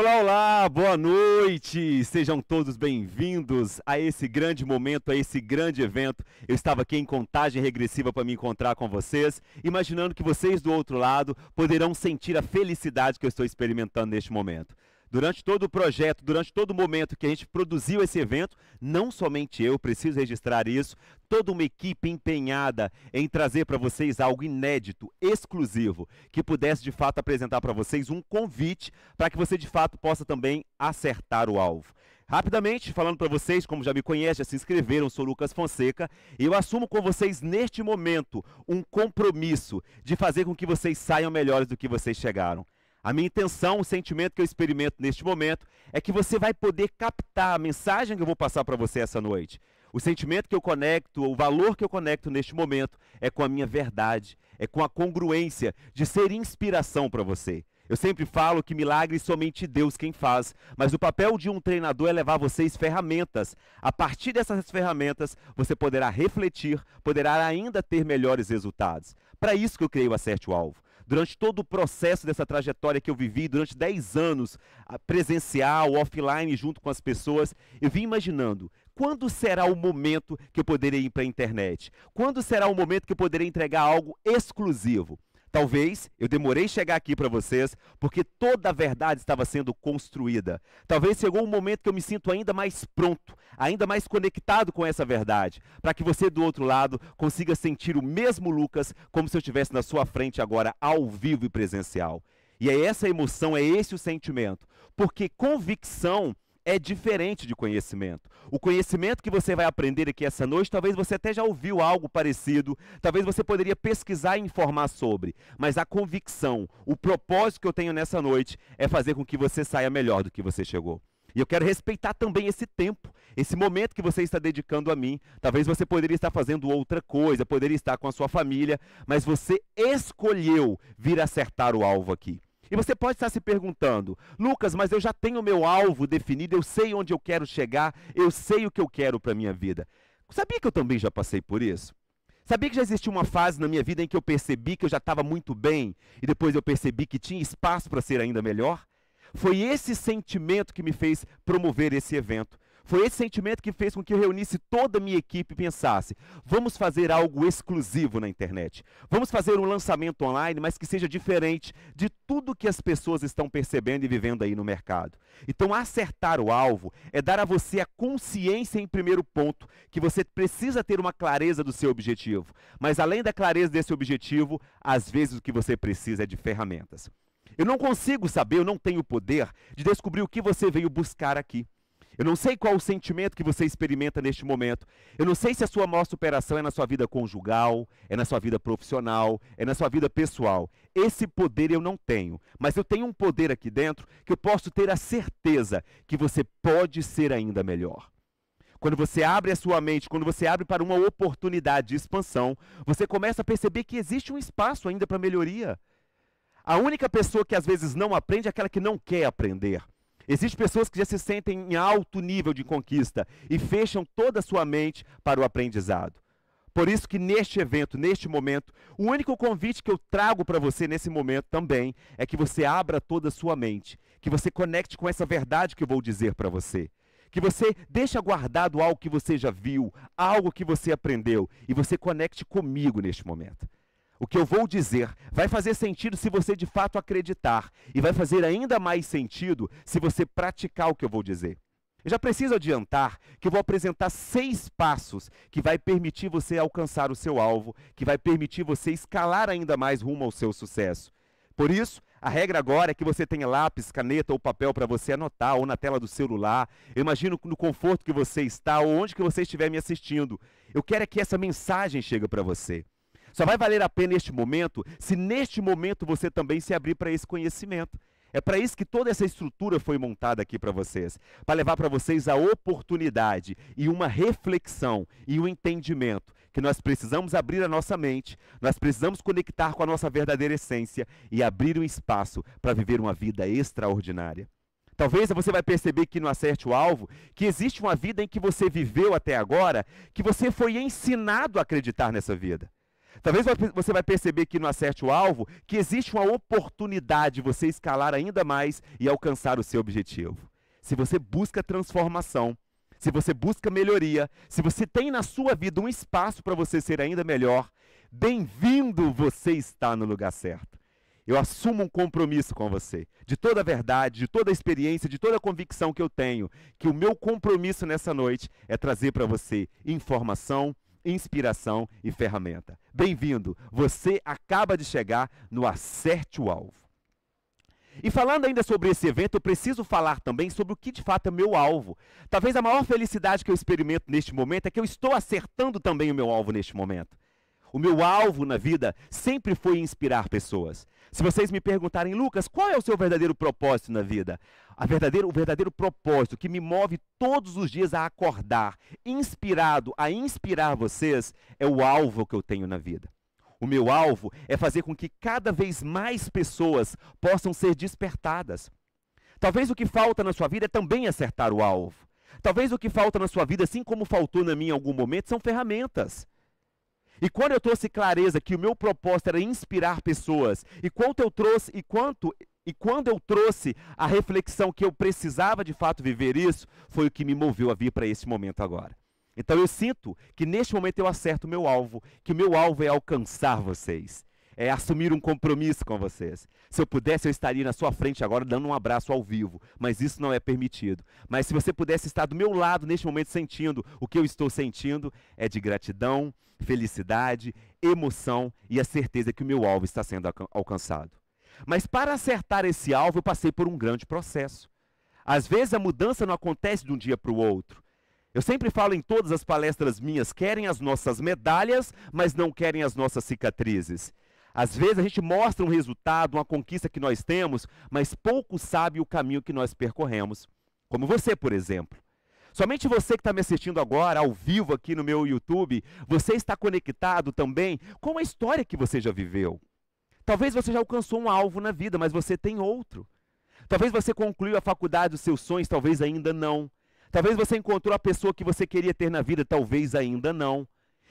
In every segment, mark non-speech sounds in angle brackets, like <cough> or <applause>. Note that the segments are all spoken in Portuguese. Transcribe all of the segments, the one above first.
Olá, olá, boa noite! Sejam todos bem-vindos a esse grande momento, a esse grande evento. Eu estava aqui em contagem regressiva para me encontrar com vocês, imaginando que vocês do outro lado poderão sentir a felicidade que eu estou experimentando neste momento. Durante todo o projeto, durante todo o momento que a gente produziu esse evento, não somente eu, preciso registrar isso, toda uma equipe empenhada em trazer para vocês algo inédito, exclusivo, que pudesse de fato apresentar para vocês um convite para que você de fato possa também acertar o alvo. Rapidamente, falando para vocês, como já me conhecem, já se inscreveram, sou Lucas Fonseca, e eu assumo com vocês neste momento um compromisso de fazer com que vocês saiam melhores do que vocês chegaram. A minha intenção, o sentimento que eu experimento neste momento é que você vai poder captar a mensagem que eu vou passar para você essa noite. O sentimento que eu conecto, o valor que eu conecto neste momento é com a minha verdade, é com a congruência de ser inspiração para você. Eu sempre falo que milagre é somente Deus quem faz, mas o papel de um treinador é levar vocês ferramentas. A partir dessas ferramentas, você poderá refletir, poderá ainda ter melhores resultados. Para isso que eu criei o Acerte o Alvo durante todo o processo dessa trajetória que eu vivi, durante 10 anos, ah, presencial, offline, junto com as pessoas, eu vim imaginando. Quando será o momento que eu poderei ir para a internet? Quando será o momento que eu poderei entregar algo exclusivo? Talvez eu demorei chegar aqui para vocês porque toda a verdade estava sendo construída. Talvez chegou um momento que eu me sinto ainda mais pronto, ainda mais conectado com essa verdade, para que você do outro lado consiga sentir o mesmo Lucas como se eu estivesse na sua frente agora ao vivo e presencial. E é essa emoção, é esse o sentimento, porque convicção é diferente de conhecimento. O conhecimento que você vai aprender aqui essa noite, talvez você até já ouviu algo parecido, talvez você poderia pesquisar e informar sobre, mas a convicção, o propósito que eu tenho nessa noite é fazer com que você saia melhor do que você chegou. E eu quero respeitar também esse tempo, esse momento que você está dedicando a mim. Talvez você poderia estar fazendo outra coisa, poderia estar com a sua família, mas você escolheu vir acertar o alvo aqui. E você pode estar se perguntando, Lucas, mas eu já tenho meu alvo definido, eu sei onde eu quero chegar, eu sei o que eu quero para a minha vida. Sabia que eu também já passei por isso? Sabia que já existia uma fase na minha vida em que eu percebi que eu já estava muito bem e depois eu percebi que tinha espaço para ser ainda melhor? Foi esse sentimento que me fez promover esse evento. Foi esse sentimento que fez com que eu reunisse toda a minha equipe e pensasse: vamos fazer algo exclusivo na internet. Vamos fazer um lançamento online, mas que seja diferente de tudo que as pessoas estão percebendo e vivendo aí no mercado. Então, acertar o alvo é dar a você a consciência em primeiro ponto que você precisa ter uma clareza do seu objetivo. Mas além da clareza desse objetivo, às vezes o que você precisa é de ferramentas. Eu não consigo saber, eu não tenho o poder de descobrir o que você veio buscar aqui. Eu não sei qual o sentimento que você experimenta neste momento. Eu não sei se a sua maior superação é na sua vida conjugal, é na sua vida profissional, é na sua vida pessoal. Esse poder eu não tenho, mas eu tenho um poder aqui dentro que eu posso ter a certeza que você pode ser ainda melhor. Quando você abre a sua mente, quando você abre para uma oportunidade de expansão, você começa a perceber que existe um espaço ainda para melhoria. A única pessoa que às vezes não aprende é aquela que não quer aprender. Existem pessoas que já se sentem em alto nível de conquista e fecham toda a sua mente para o aprendizado. Por isso que neste evento, neste momento, o único convite que eu trago para você nesse momento também é que você abra toda a sua mente, que você conecte com essa verdade que eu vou dizer para você. Que você deixa guardado algo que você já viu, algo que você aprendeu e você conecte comigo neste momento. O que eu vou dizer vai fazer sentido se você de fato acreditar, e vai fazer ainda mais sentido se você praticar o que eu vou dizer. Eu já preciso adiantar que eu vou apresentar seis passos que vai permitir você alcançar o seu alvo, que vai permitir você escalar ainda mais rumo ao seu sucesso. Por isso, a regra agora é que você tenha lápis, caneta ou papel para você anotar, ou na tela do celular. Eu imagino no conforto que você está, ou onde que você estiver me assistindo. Eu quero é que essa mensagem chegue para você. Só vai valer a pena este momento se neste momento você também se abrir para esse conhecimento. É para isso que toda essa estrutura foi montada aqui para vocês, para levar para vocês a oportunidade e uma reflexão e um entendimento que nós precisamos abrir a nossa mente, nós precisamos conectar com a nossa verdadeira essência e abrir um espaço para viver uma vida extraordinária. Talvez você vai perceber que não acerte o alvo, que existe uma vida em que você viveu até agora, que você foi ensinado a acreditar nessa vida. Talvez você vai perceber que no acerte o alvo que existe uma oportunidade de você escalar ainda mais e alcançar o seu objetivo. Se você busca transformação, se você busca melhoria, se você tem na sua vida um espaço para você ser ainda melhor, bem-vindo, você está no lugar certo. Eu assumo um compromisso com você, de toda a verdade, de toda a experiência, de toda a convicção que eu tenho, que o meu compromisso nessa noite é trazer para você informação, inspiração e ferramenta. Bem-vindo! Você acaba de chegar no Acerte o Alvo. E falando ainda sobre esse evento, eu preciso falar também sobre o que de fato é meu alvo. Talvez a maior felicidade que eu experimento neste momento é que eu estou acertando também o meu alvo neste momento. O meu alvo na vida sempre foi inspirar pessoas. Se vocês me perguntarem, Lucas, qual é o seu verdadeiro propósito na vida? A verdadeiro, o verdadeiro propósito que me move todos os dias a acordar, inspirado a inspirar vocês, é o alvo que eu tenho na vida. O meu alvo é fazer com que cada vez mais pessoas possam ser despertadas. Talvez o que falta na sua vida é também acertar o alvo. Talvez o que falta na sua vida, assim como faltou na minha em algum momento, são ferramentas. E quando eu trouxe clareza que o meu propósito era inspirar pessoas, e quanto eu trouxe, e quanto e quando eu trouxe a reflexão que eu precisava de fato viver isso, foi o que me moveu a vir para esse momento agora. Então eu sinto que neste momento eu acerto o meu alvo, que o meu alvo é alcançar vocês é, assumir um compromisso com vocês. Se eu pudesse, eu estaria na sua frente agora dando um abraço ao vivo, mas isso não é permitido. Mas se você pudesse estar do meu lado neste momento sentindo o que eu estou sentindo, é de gratidão, felicidade, emoção e a certeza que o meu alvo está sendo alcançado. Mas para acertar esse alvo, eu passei por um grande processo. Às vezes a mudança não acontece de um dia para o outro. Eu sempre falo em todas as palestras minhas: querem as nossas medalhas, mas não querem as nossas cicatrizes. Às vezes a gente mostra um resultado, uma conquista que nós temos, mas pouco sabe o caminho que nós percorremos. Como você, por exemplo. Somente você que está me assistindo agora, ao vivo aqui no meu YouTube, você está conectado também com a história que você já viveu. Talvez você já alcançou um alvo na vida, mas você tem outro. Talvez você concluiu a faculdade dos seus sonhos, talvez ainda não. Talvez você encontrou a pessoa que você queria ter na vida, talvez ainda não.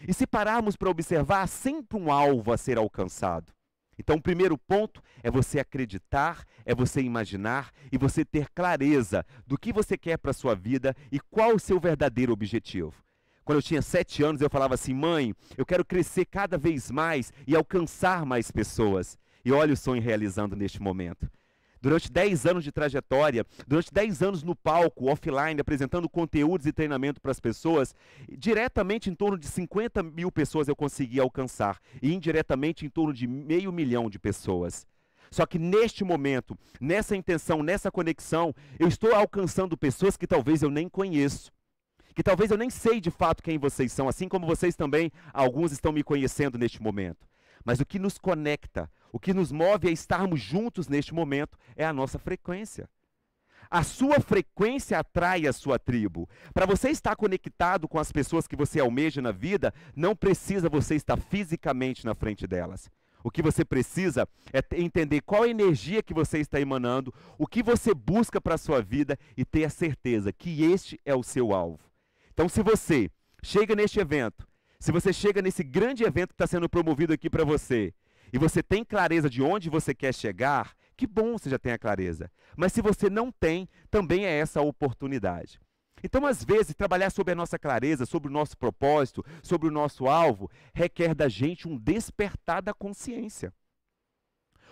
E se pararmos para observar, há sempre um alvo a ser alcançado. Então, o primeiro ponto é você acreditar, é você imaginar e você ter clareza do que você quer para a sua vida e qual o seu verdadeiro objetivo. Quando eu tinha sete anos, eu falava assim: mãe, eu quero crescer cada vez mais e alcançar mais pessoas. E olha o sonho realizando neste momento durante 10 anos de trajetória, durante 10 anos no palco, offline, apresentando conteúdos e treinamento para as pessoas, diretamente em torno de 50 mil pessoas eu consegui alcançar, e indiretamente em torno de meio milhão de pessoas. Só que neste momento, nessa intenção, nessa conexão, eu estou alcançando pessoas que talvez eu nem conheço. Que talvez eu nem sei de fato quem vocês são, assim como vocês também, alguns estão me conhecendo neste momento. Mas o que nos conecta o que nos move a estarmos juntos neste momento é a nossa frequência. A sua frequência atrai a sua tribo. Para você estar conectado com as pessoas que você almeja na vida, não precisa você estar fisicamente na frente delas. O que você precisa é entender qual a energia que você está emanando, o que você busca para a sua vida e ter a certeza que este é o seu alvo. Então, se você chega neste evento, se você chega nesse grande evento que está sendo promovido aqui para você, e você tem clareza de onde você quer chegar, que bom você já tem a clareza. Mas se você não tem, também é essa a oportunidade. Então, às vezes, trabalhar sobre a nossa clareza, sobre o nosso propósito, sobre o nosso alvo, requer da gente um despertar da consciência.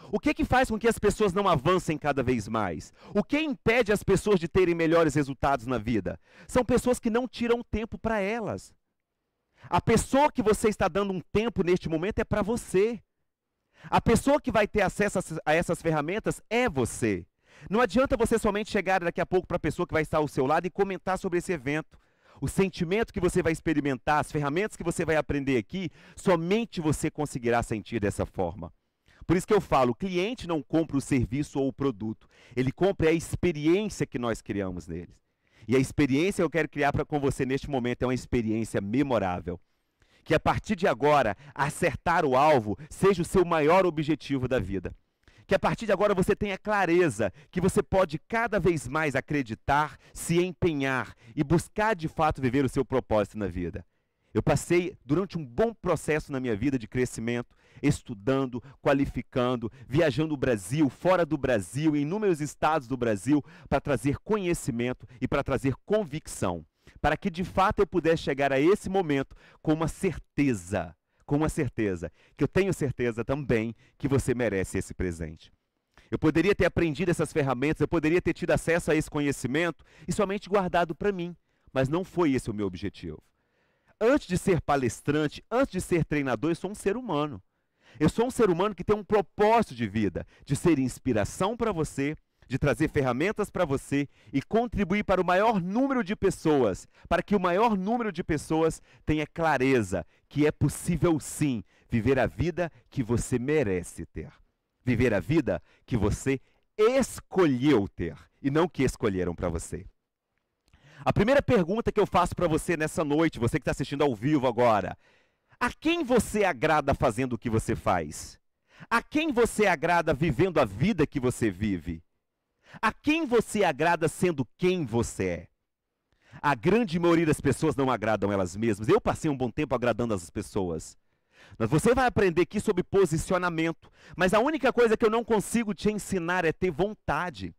O que, é que faz com que as pessoas não avancem cada vez mais? O que impede as pessoas de terem melhores resultados na vida? São pessoas que não tiram tempo para elas. A pessoa que você está dando um tempo neste momento é para você. A pessoa que vai ter acesso a essas ferramentas é você. Não adianta você somente chegar daqui a pouco para a pessoa que vai estar ao seu lado e comentar sobre esse evento. O sentimento que você vai experimentar, as ferramentas que você vai aprender aqui, somente você conseguirá sentir dessa forma. Por isso que eu falo, o cliente não compra o serviço ou o produto, ele compra a experiência que nós criamos neles. E a experiência que eu quero criar pra, com você neste momento é uma experiência memorável que a partir de agora acertar o alvo seja o seu maior objetivo da vida. Que a partir de agora você tenha clareza que você pode cada vez mais acreditar, se empenhar e buscar de fato viver o seu propósito na vida. Eu passei durante um bom processo na minha vida de crescimento, estudando, qualificando, viajando o Brasil, fora do Brasil, em inúmeros estados do Brasil, para trazer conhecimento e para trazer convicção para que de fato eu pudesse chegar a esse momento com uma certeza, com uma certeza, que eu tenho certeza também que você merece esse presente. Eu poderia ter aprendido essas ferramentas, eu poderia ter tido acesso a esse conhecimento e somente guardado para mim, mas não foi esse o meu objetivo. Antes de ser palestrante, antes de ser treinador, eu sou um ser humano. Eu sou um ser humano que tem um propósito de vida, de ser inspiração para você, de trazer ferramentas para você e contribuir para o maior número de pessoas, para que o maior número de pessoas tenha clareza que é possível sim viver a vida que você merece ter. Viver a vida que você escolheu ter e não que escolheram para você. A primeira pergunta que eu faço para você nessa noite, você que está assistindo ao vivo agora: a quem você agrada fazendo o que você faz? A quem você agrada vivendo a vida que você vive? A quem você agrada sendo quem você é? A grande maioria das pessoas não agradam elas mesmas. Eu passei um bom tempo agradando as pessoas. Mas você vai aprender aqui sobre posicionamento. Mas a única coisa que eu não consigo te ensinar é ter vontade.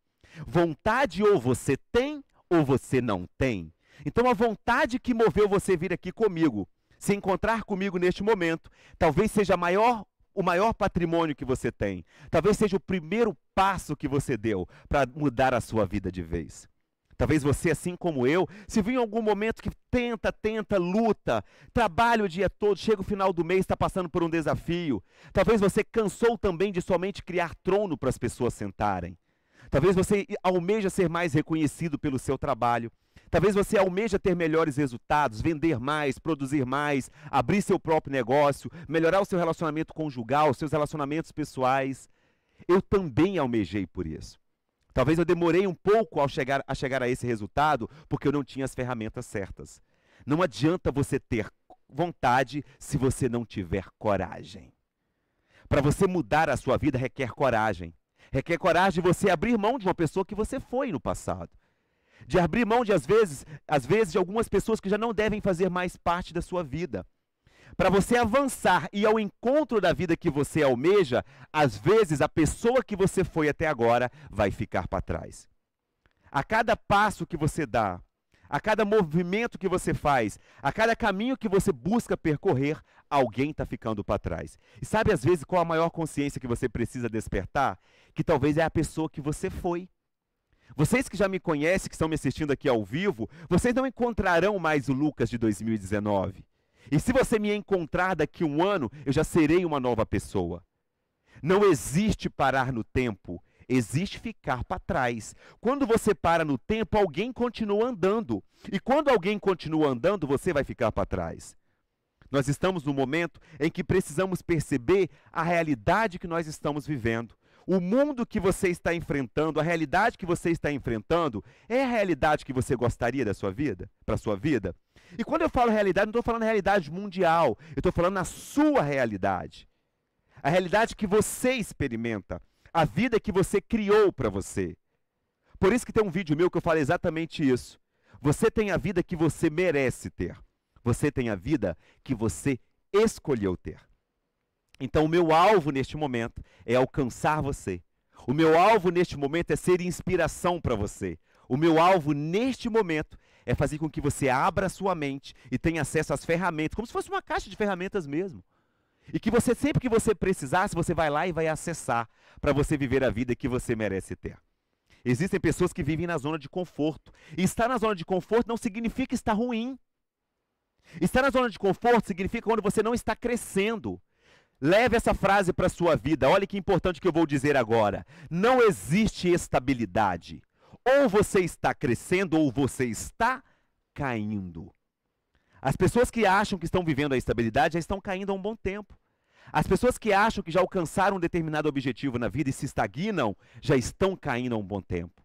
Vontade ou você tem ou você não tem. Então a vontade que moveu você vir aqui comigo, se encontrar comigo neste momento, talvez seja a maior o maior patrimônio que você tem. Talvez seja o primeiro passo que você deu para mudar a sua vida de vez. Talvez você, assim como eu, se viu em algum momento que tenta, tenta, luta, trabalha o dia todo, chega o final do mês, está passando por um desafio. Talvez você cansou também de somente criar trono para as pessoas sentarem. Talvez você almeja ser mais reconhecido pelo seu trabalho. Talvez você almeja ter melhores resultados, vender mais, produzir mais, abrir seu próprio negócio, melhorar o seu relacionamento conjugal, seus relacionamentos pessoais. Eu também almejei por isso. Talvez eu demorei um pouco ao chegar, a chegar a esse resultado porque eu não tinha as ferramentas certas. Não adianta você ter vontade se você não tiver coragem. Para você mudar a sua vida requer coragem. Requer coragem de você abrir mão de uma pessoa que você foi no passado de abrir mão de às vezes, às vezes de algumas pessoas que já não devem fazer mais parte da sua vida. Para você avançar e ao encontro da vida que você almeja, às vezes a pessoa que você foi até agora vai ficar para trás. A cada passo que você dá, a cada movimento que você faz, a cada caminho que você busca percorrer, alguém está ficando para trás. E sabe às vezes qual a maior consciência que você precisa despertar? Que talvez é a pessoa que você foi. Vocês que já me conhecem, que estão me assistindo aqui ao vivo, vocês não encontrarão mais o Lucas de 2019. E se você me encontrar daqui um ano, eu já serei uma nova pessoa. Não existe parar no tempo, existe ficar para trás. Quando você para no tempo, alguém continua andando. E quando alguém continua andando, você vai ficar para trás. Nós estamos no momento em que precisamos perceber a realidade que nós estamos vivendo. O mundo que você está enfrentando, a realidade que você está enfrentando, é a realidade que você gostaria da sua vida, para sua vida? E quando eu falo realidade, não estou falando realidade mundial, eu estou falando a sua realidade. A realidade que você experimenta, a vida que você criou para você. Por isso que tem um vídeo meu que eu falo exatamente isso. Você tem a vida que você merece ter. Você tem a vida que você escolheu ter. Então, o meu alvo neste momento é alcançar você. O meu alvo neste momento é ser inspiração para você. O meu alvo neste momento é fazer com que você abra sua mente e tenha acesso às ferramentas, como se fosse uma caixa de ferramentas mesmo. E que você, sempre que você precisasse, você vai lá e vai acessar para você viver a vida que você merece ter. Existem pessoas que vivem na zona de conforto. E estar na zona de conforto não significa estar ruim. Estar na zona de conforto significa quando você não está crescendo. Leve essa frase para a sua vida. Olha que importante que eu vou dizer agora. Não existe estabilidade. Ou você está crescendo ou você está caindo. As pessoas que acham que estão vivendo a estabilidade já estão caindo há um bom tempo. As pessoas que acham que já alcançaram um determinado objetivo na vida e se estagnam já estão caindo há um bom tempo.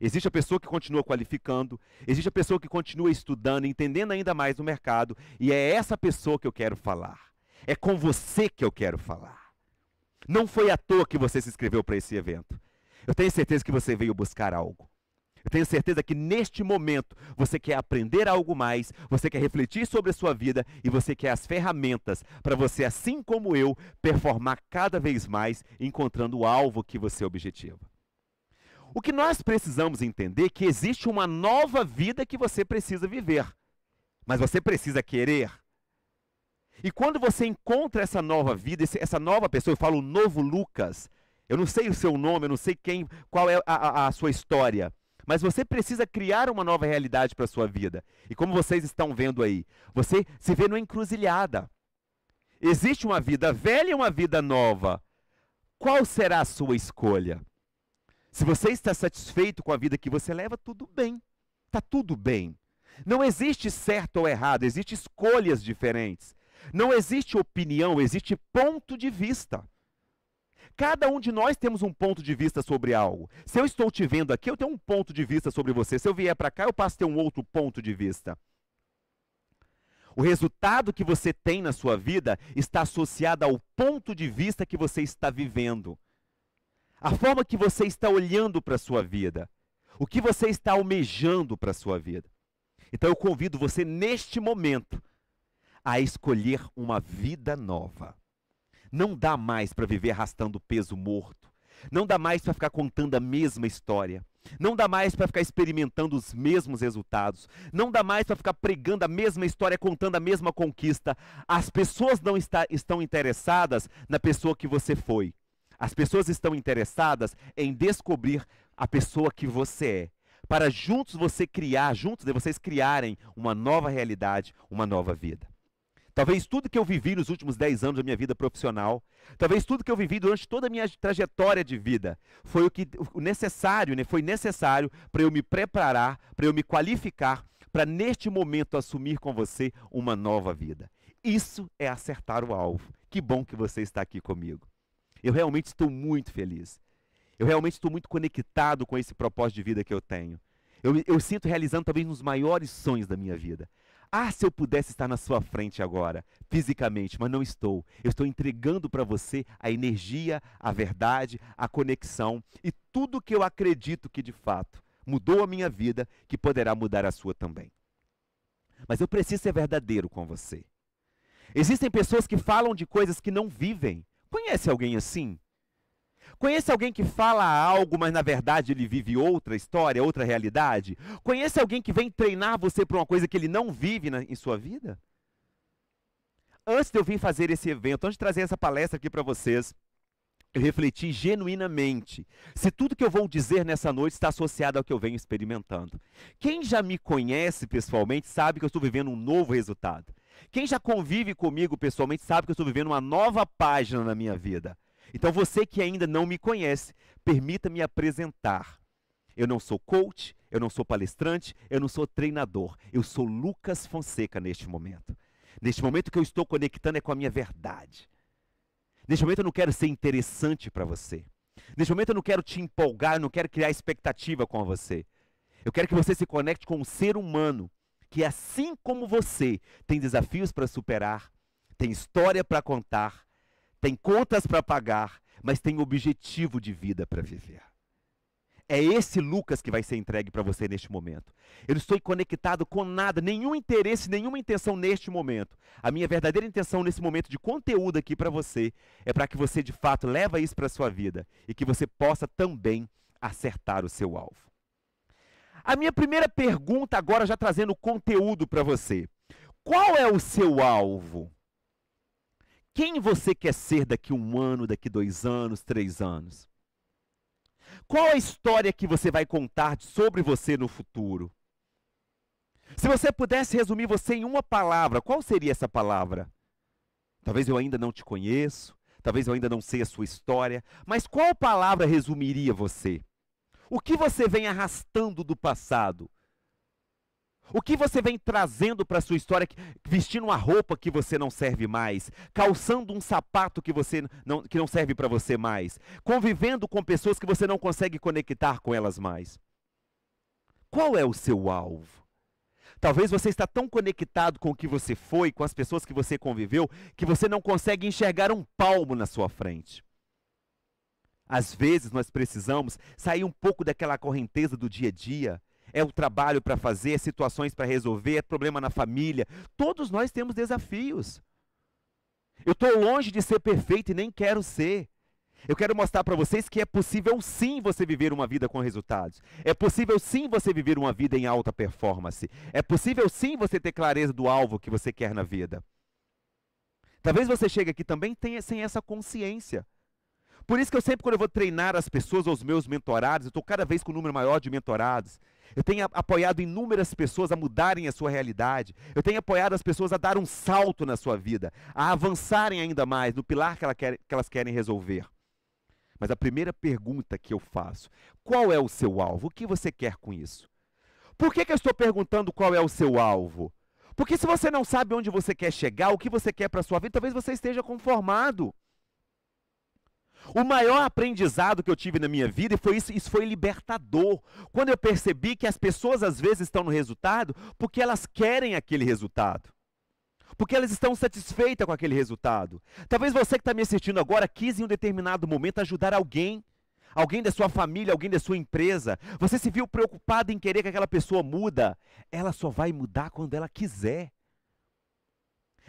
Existe a pessoa que continua qualificando, existe a pessoa que continua estudando, entendendo ainda mais o mercado, e é essa pessoa que eu quero falar. É com você que eu quero falar. Não foi à toa que você se inscreveu para esse evento. Eu tenho certeza que você veio buscar algo. Eu tenho certeza que neste momento você quer aprender algo mais, você quer refletir sobre a sua vida e você quer as ferramentas para você, assim como eu, performar cada vez mais, encontrando o alvo que você objetiva. O que nós precisamos entender é que existe uma nova vida que você precisa viver, mas você precisa querer. E quando você encontra essa nova vida, essa nova pessoa, eu falo o novo Lucas, eu não sei o seu nome, eu não sei quem, qual é a, a, a sua história, mas você precisa criar uma nova realidade para a sua vida. E como vocês estão vendo aí, você se vê numa encruzilhada. Existe uma vida velha e uma vida nova. Qual será a sua escolha? Se você está satisfeito com a vida que você leva, tudo bem. Está tudo bem. Não existe certo ou errado, existem escolhas diferentes. Não existe opinião, existe ponto de vista. Cada um de nós temos um ponto de vista sobre algo. Se eu estou te vendo aqui, eu tenho um ponto de vista sobre você. Se eu vier para cá, eu passo a ter um outro ponto de vista. O resultado que você tem na sua vida está associado ao ponto de vista que você está vivendo. A forma que você está olhando para a sua vida. O que você está almejando para a sua vida. Então eu convido você neste momento a escolher uma vida nova. Não dá mais para viver arrastando peso morto. Não dá mais para ficar contando a mesma história. Não dá mais para ficar experimentando os mesmos resultados. Não dá mais para ficar pregando a mesma história, contando a mesma conquista. As pessoas não está, estão interessadas na pessoa que você foi. As pessoas estão interessadas em descobrir a pessoa que você é. Para juntos você criar, juntos de vocês criarem uma nova realidade, uma nova vida. Talvez tudo que eu vivi nos últimos 10 anos da minha vida profissional, talvez tudo que eu vivi durante toda a minha trajetória de vida, foi o que o necessário, né? Foi necessário para eu me preparar, para eu me qualificar, para neste momento assumir com você uma nova vida. Isso é acertar o alvo. Que bom que você está aqui comigo. Eu realmente estou muito feliz. Eu realmente estou muito conectado com esse propósito de vida que eu tenho. Eu, eu, sinto realizando talvez um dos maiores sonhos da minha vida. Ah, se eu pudesse estar na sua frente agora, fisicamente, mas não estou. Eu estou entregando para você a energia, a verdade, a conexão e tudo que eu acredito que de fato mudou a minha vida, que poderá mudar a sua também. Mas eu preciso ser verdadeiro com você. Existem pessoas que falam de coisas que não vivem. Conhece alguém assim? Conhece alguém que fala algo, mas na verdade ele vive outra história, outra realidade? Conhece alguém que vem treinar você para uma coisa que ele não vive na, em sua vida? Antes de eu vir fazer esse evento, antes de trazer essa palestra aqui para vocês, eu refleti genuinamente se tudo que eu vou dizer nessa noite está associado ao que eu venho experimentando. Quem já me conhece pessoalmente sabe que eu estou vivendo um novo resultado. Quem já convive comigo pessoalmente sabe que eu estou vivendo uma nova página na minha vida. Então você que ainda não me conhece, permita-me apresentar. Eu não sou coach, eu não sou palestrante, eu não sou treinador. Eu sou Lucas Fonseca neste momento. Neste momento que eu estou conectando é com a minha verdade. Neste momento eu não quero ser interessante para você. Neste momento eu não quero te empolgar, eu não quero criar expectativa com você. Eu quero que você se conecte com um ser humano que, assim como você, tem desafios para superar, tem história para contar tem contas para pagar, mas tem objetivo de vida para viver. É esse Lucas que vai ser entregue para você neste momento. Eu não estou conectado com nada, nenhum interesse, nenhuma intenção neste momento. A minha verdadeira intenção nesse momento de conteúdo aqui para você é para que você de fato leve isso para a sua vida e que você possa também acertar o seu alvo. A minha primeira pergunta agora já trazendo conteúdo para você. Qual é o seu alvo? Quem você quer ser daqui um ano, daqui dois anos, três anos? Qual a história que você vai contar sobre você no futuro? Se você pudesse resumir você em uma palavra, qual seria essa palavra? Talvez eu ainda não te conheço, talvez eu ainda não sei a sua história, mas qual palavra resumiria você? O que você vem arrastando do passado? O que você vem trazendo para a sua história, vestindo uma roupa que você não serve mais, calçando um sapato que você não, que não serve para você mais, convivendo com pessoas que você não consegue conectar com elas mais? Qual é o seu alvo? Talvez você está tão conectado com o que você foi, com as pessoas que você conviveu, que você não consegue enxergar um palmo na sua frente. Às vezes nós precisamos sair um pouco daquela correnteza do dia a dia é o trabalho para fazer, é situações para resolver, é problema na família. Todos nós temos desafios. Eu estou longe de ser perfeito e nem quero ser. Eu quero mostrar para vocês que é possível sim você viver uma vida com resultados. É possível sim você viver uma vida em alta performance. É possível sim você ter clareza do alvo que você quer na vida. Talvez você chegue aqui também tenha, sem essa consciência. Por isso que eu sempre, quando eu vou treinar as pessoas, os meus mentorados, eu estou cada vez com um número maior de mentorados. Eu tenho apoiado inúmeras pessoas a mudarem a sua realidade. Eu tenho apoiado as pessoas a dar um salto na sua vida, a avançarem ainda mais no pilar que, ela quer, que elas querem resolver. Mas a primeira pergunta que eu faço: qual é o seu alvo? O que você quer com isso? Por que, que eu estou perguntando qual é o seu alvo? Porque se você não sabe onde você quer chegar, o que você quer para a sua vida, talvez você esteja conformado. O maior aprendizado que eu tive na minha vida foi isso, isso foi libertador. Quando eu percebi que as pessoas às vezes estão no resultado porque elas querem aquele resultado. Porque elas estão satisfeitas com aquele resultado. Talvez você que está me assistindo agora quis em um determinado momento ajudar alguém alguém da sua família, alguém da sua empresa. Você se viu preocupado em querer que aquela pessoa muda. Ela só vai mudar quando ela quiser.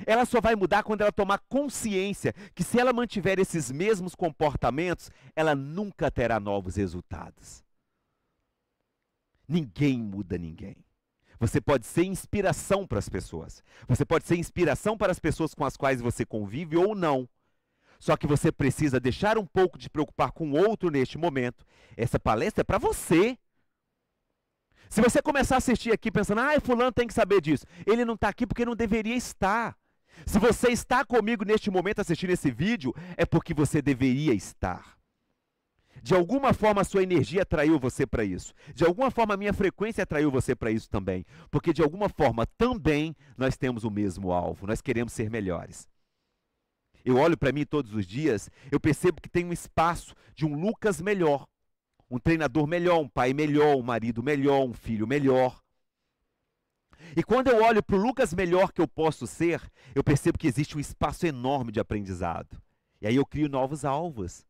Ela só vai mudar quando ela tomar consciência que se ela mantiver esses mesmos comportamentos, ela nunca terá novos resultados. Ninguém muda ninguém. Você pode ser inspiração para as pessoas. Você pode ser inspiração para as pessoas com as quais você convive ou não. Só que você precisa deixar um pouco de preocupar com o outro neste momento. Essa palestra é para você. Se você começar a assistir aqui pensando, ah, fulano tem que saber disso. Ele não está aqui porque não deveria estar. Se você está comigo neste momento assistindo esse vídeo, é porque você deveria estar. De alguma forma a sua energia atraiu você para isso. De alguma forma a minha frequência atraiu você para isso também. Porque de alguma forma também nós temos o mesmo alvo. Nós queremos ser melhores. Eu olho para mim todos os dias, eu percebo que tem um espaço de um Lucas melhor, um treinador melhor, um pai melhor, um marido melhor, um filho melhor, e quando eu olho para o Lucas melhor que eu posso ser, eu percebo que existe um espaço enorme de aprendizado. E aí eu crio novos alvos.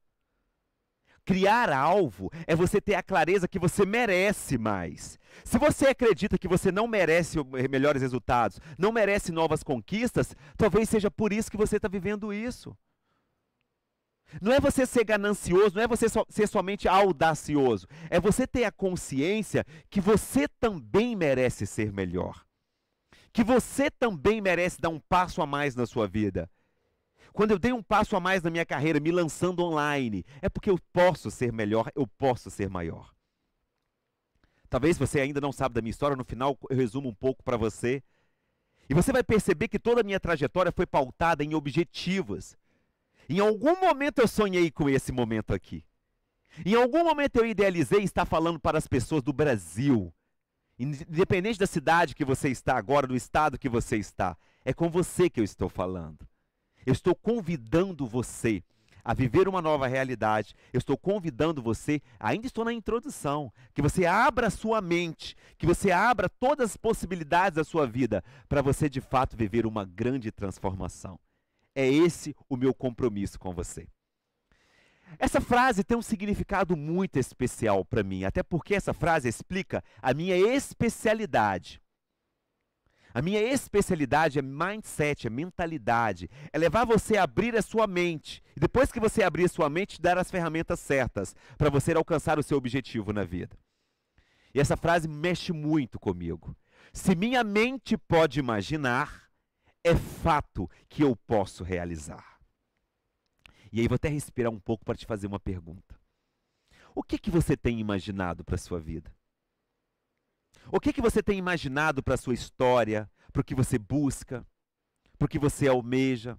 Criar alvo é você ter a clareza que você merece mais. Se você acredita que você não merece melhores resultados, não merece novas conquistas, talvez seja por isso que você está vivendo isso. Não é você ser ganancioso, não é você so, ser somente audacioso. É você ter a consciência que você também merece ser melhor. Que você também merece dar um passo a mais na sua vida. Quando eu dei um passo a mais na minha carreira, me lançando online, é porque eu posso ser melhor, eu posso ser maior. Talvez você ainda não sabe da minha história, no final eu resumo um pouco para você. E você vai perceber que toda a minha trajetória foi pautada em objetivos em algum momento eu sonhei com esse momento aqui. Em algum momento eu idealizei estar falando para as pessoas do Brasil. Independente da cidade que você está agora, do estado que você está, é com você que eu estou falando. Eu estou convidando você a viver uma nova realidade. Eu estou convidando você, ainda estou na introdução, que você abra a sua mente, que você abra todas as possibilidades da sua vida para você de fato viver uma grande transformação. É esse o meu compromisso com você. Essa frase tem um significado muito especial para mim, até porque essa frase explica a minha especialidade. A minha especialidade é mindset, é mentalidade. É levar você a abrir a sua mente. E depois que você abrir a sua mente, dar as ferramentas certas para você alcançar o seu objetivo na vida. E essa frase mexe muito comigo. Se minha mente pode imaginar, é fato que eu posso realizar. E aí vou até respirar um pouco para te fazer uma pergunta. O que que você tem imaginado para a sua vida? O que que você tem imaginado para a sua história, para o que você busca, para o que você almeja?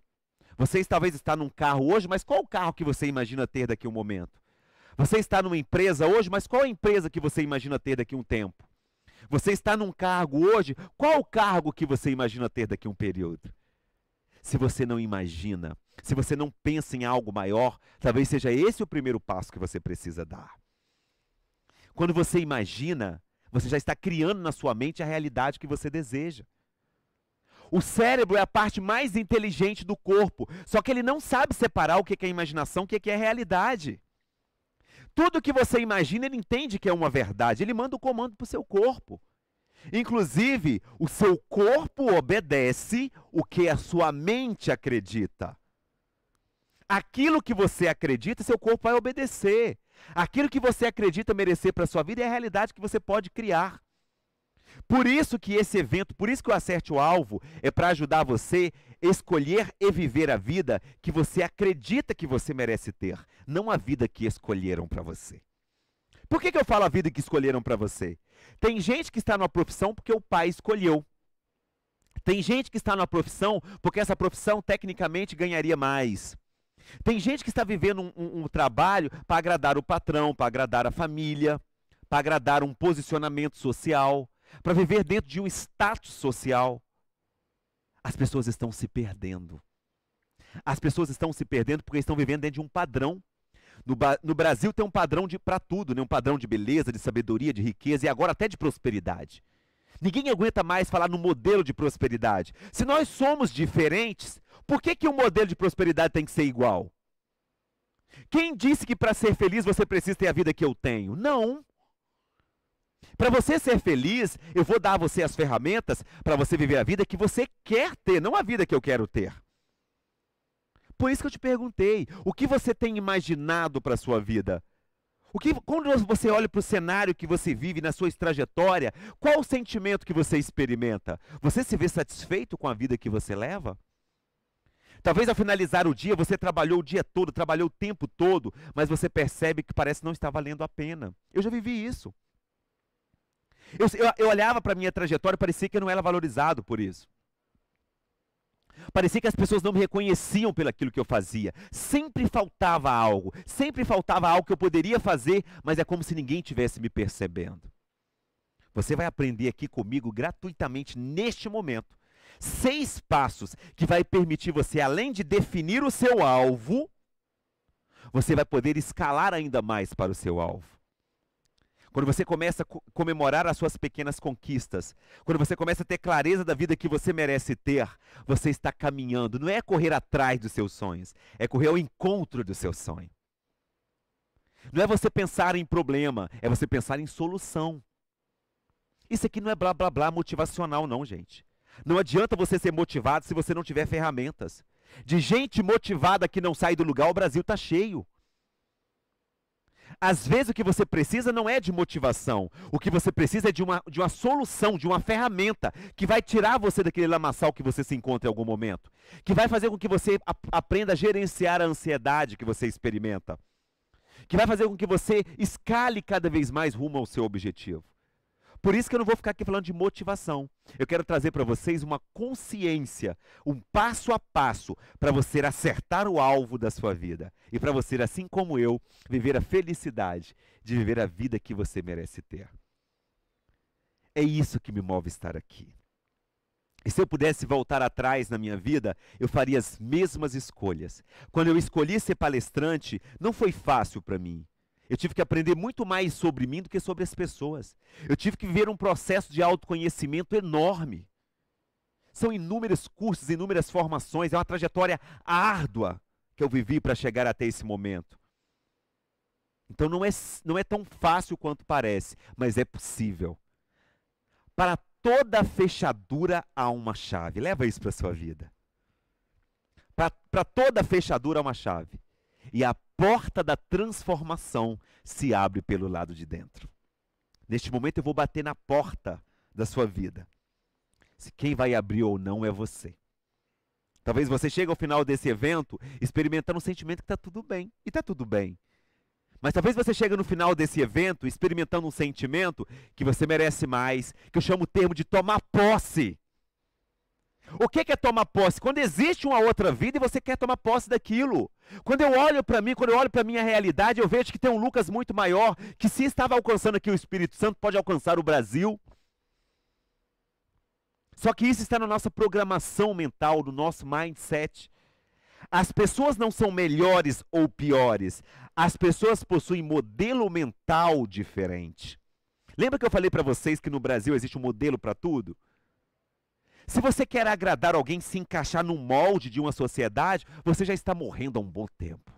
Você talvez está num carro hoje, mas qual o carro que você imagina ter daqui a um momento? Você está numa empresa hoje, mas qual a empresa que você imagina ter daqui a um tempo? Você está num cargo hoje, qual o cargo que você imagina ter daqui a um período? Se você não imagina, se você não pensa em algo maior, talvez seja esse o primeiro passo que você precisa dar. Quando você imagina, você já está criando na sua mente a realidade que você deseja. O cérebro é a parte mais inteligente do corpo, só que ele não sabe separar o que é imaginação, o que é realidade. Tudo que você imagina, ele entende que é uma verdade. Ele manda o comando para o seu corpo. Inclusive, o seu corpo obedece o que a sua mente acredita. Aquilo que você acredita, seu corpo vai obedecer. Aquilo que você acredita merecer para a sua vida é a realidade que você pode criar. Por isso que esse evento, por isso que o Acerte o Alvo é para ajudar você a escolher e viver a vida que você acredita que você merece ter, não a vida que escolheram para você. Por que, que eu falo a vida que escolheram para você? Tem gente que está numa profissão porque o pai escolheu. Tem gente que está numa profissão porque essa profissão tecnicamente ganharia mais. Tem gente que está vivendo um, um, um trabalho para agradar o patrão, para agradar a família, para agradar um posicionamento social para viver dentro de um status social, as pessoas estão se perdendo. As pessoas estão se perdendo porque estão vivendo dentro de um padrão. No, no Brasil tem um padrão para tudo, né? um padrão de beleza, de sabedoria, de riqueza e agora até de prosperidade. Ninguém aguenta mais falar no modelo de prosperidade. Se nós somos diferentes, por que, que o modelo de prosperidade tem que ser igual? Quem disse que para ser feliz você precisa ter a vida que eu tenho? Não. Para você ser feliz, eu vou dar a você as ferramentas para você viver a vida que você quer ter, não a vida que eu quero ter. Por isso que eu te perguntei, o que você tem imaginado para a sua vida? O que, quando você olha para o cenário que você vive, na sua trajetória, qual o sentimento que você experimenta? Você se vê satisfeito com a vida que você leva? Talvez ao finalizar o dia, você trabalhou o dia todo, trabalhou o tempo todo, mas você percebe que parece não estar valendo a pena. Eu já vivi isso. Eu, eu, eu olhava para a minha trajetória e parecia que eu não era valorizado por isso. Parecia que as pessoas não me reconheciam pelaquilo que eu fazia. Sempre faltava algo, sempre faltava algo que eu poderia fazer, mas é como se ninguém tivesse me percebendo. Você vai aprender aqui comigo gratuitamente neste momento seis passos que vai permitir você, além de definir o seu alvo, você vai poder escalar ainda mais para o seu alvo quando você começa a comemorar as suas pequenas conquistas, quando você começa a ter clareza da vida que você merece ter, você está caminhando. Não é correr atrás dos seus sonhos, é correr ao encontro do seu sonho. Não é você pensar em problema, é você pensar em solução. Isso aqui não é blá blá blá motivacional, não, gente. Não adianta você ser motivado se você não tiver ferramentas. De gente motivada que não sai do lugar, o Brasil está cheio. Às vezes o que você precisa não é de motivação. O que você precisa é de uma, de uma solução, de uma ferramenta que vai tirar você daquele lamaçal que você se encontra em algum momento. Que vai fazer com que você aprenda a gerenciar a ansiedade que você experimenta. Que vai fazer com que você escale cada vez mais rumo ao seu objetivo. Por isso que eu não vou ficar aqui falando de motivação. Eu quero trazer para vocês uma consciência, um passo a passo para você acertar o alvo da sua vida e para você, assim como eu, viver a felicidade de viver a vida que você merece ter. É isso que me move estar aqui. E se eu pudesse voltar atrás na minha vida, eu faria as mesmas escolhas. Quando eu escolhi ser palestrante, não foi fácil para mim. Eu tive que aprender muito mais sobre mim do que sobre as pessoas. Eu tive que viver um processo de autoconhecimento enorme. São inúmeros cursos, inúmeras formações, é uma trajetória árdua que eu vivi para chegar até esse momento. Então não é, não é tão fácil quanto parece, mas é possível. Para toda fechadura há uma chave. Leva isso para a sua vida. Para toda fechadura há uma chave e a porta da transformação se abre pelo lado de dentro. Neste momento eu vou bater na porta da sua vida. Se quem vai abrir ou não é você. Talvez você chegue ao final desse evento experimentando um sentimento que está tudo bem. E está tudo bem. Mas talvez você chegue no final desse evento experimentando um sentimento que você merece mais, que eu chamo o termo de tomar posse. O que é tomar posse? Quando existe uma outra vida e você quer tomar posse daquilo. Quando eu olho para mim, quando eu olho para minha realidade, eu vejo que tem um Lucas muito maior, que se estava alcançando aqui o Espírito Santo, pode alcançar o Brasil. Só que isso está na nossa programação mental, no nosso mindset. As pessoas não são melhores ou piores. As pessoas possuem modelo mental diferente. Lembra que eu falei para vocês que no Brasil existe um modelo para tudo? Se você quer agradar alguém, se encaixar no molde de uma sociedade, você já está morrendo há um bom tempo.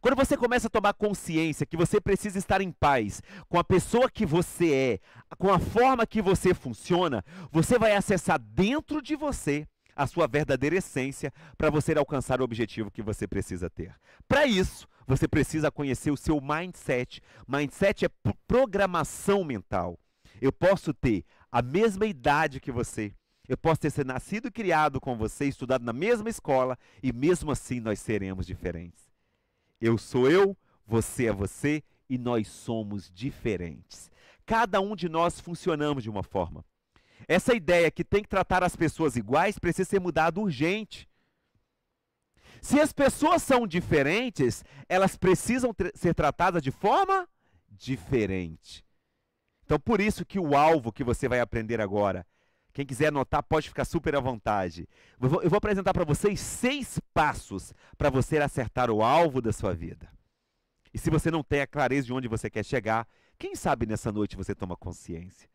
Quando você começa a tomar consciência que você precisa estar em paz com a pessoa que você é, com a forma que você funciona, você vai acessar dentro de você a sua verdadeira essência para você alcançar o objetivo que você precisa ter. Para isso, você precisa conhecer o seu mindset. Mindset é programação mental. Eu posso ter a mesma idade que você. Eu posso ter sido nascido e criado com você, estudado na mesma escola, e mesmo assim nós seremos diferentes. Eu sou eu, você é você, e nós somos diferentes. Cada um de nós funcionamos de uma forma. Essa ideia que tem que tratar as pessoas iguais precisa ser mudada urgente. Se as pessoas são diferentes, elas precisam ser tratadas de forma diferente. Então, por isso que o alvo que você vai aprender agora, quem quiser anotar pode ficar super à vontade. Eu vou, apresentar para vocês seis passos para você acertar o alvo da sua vida. E se você não tem a clareza de onde você quer chegar, quem sabe nessa noite você toma consciência.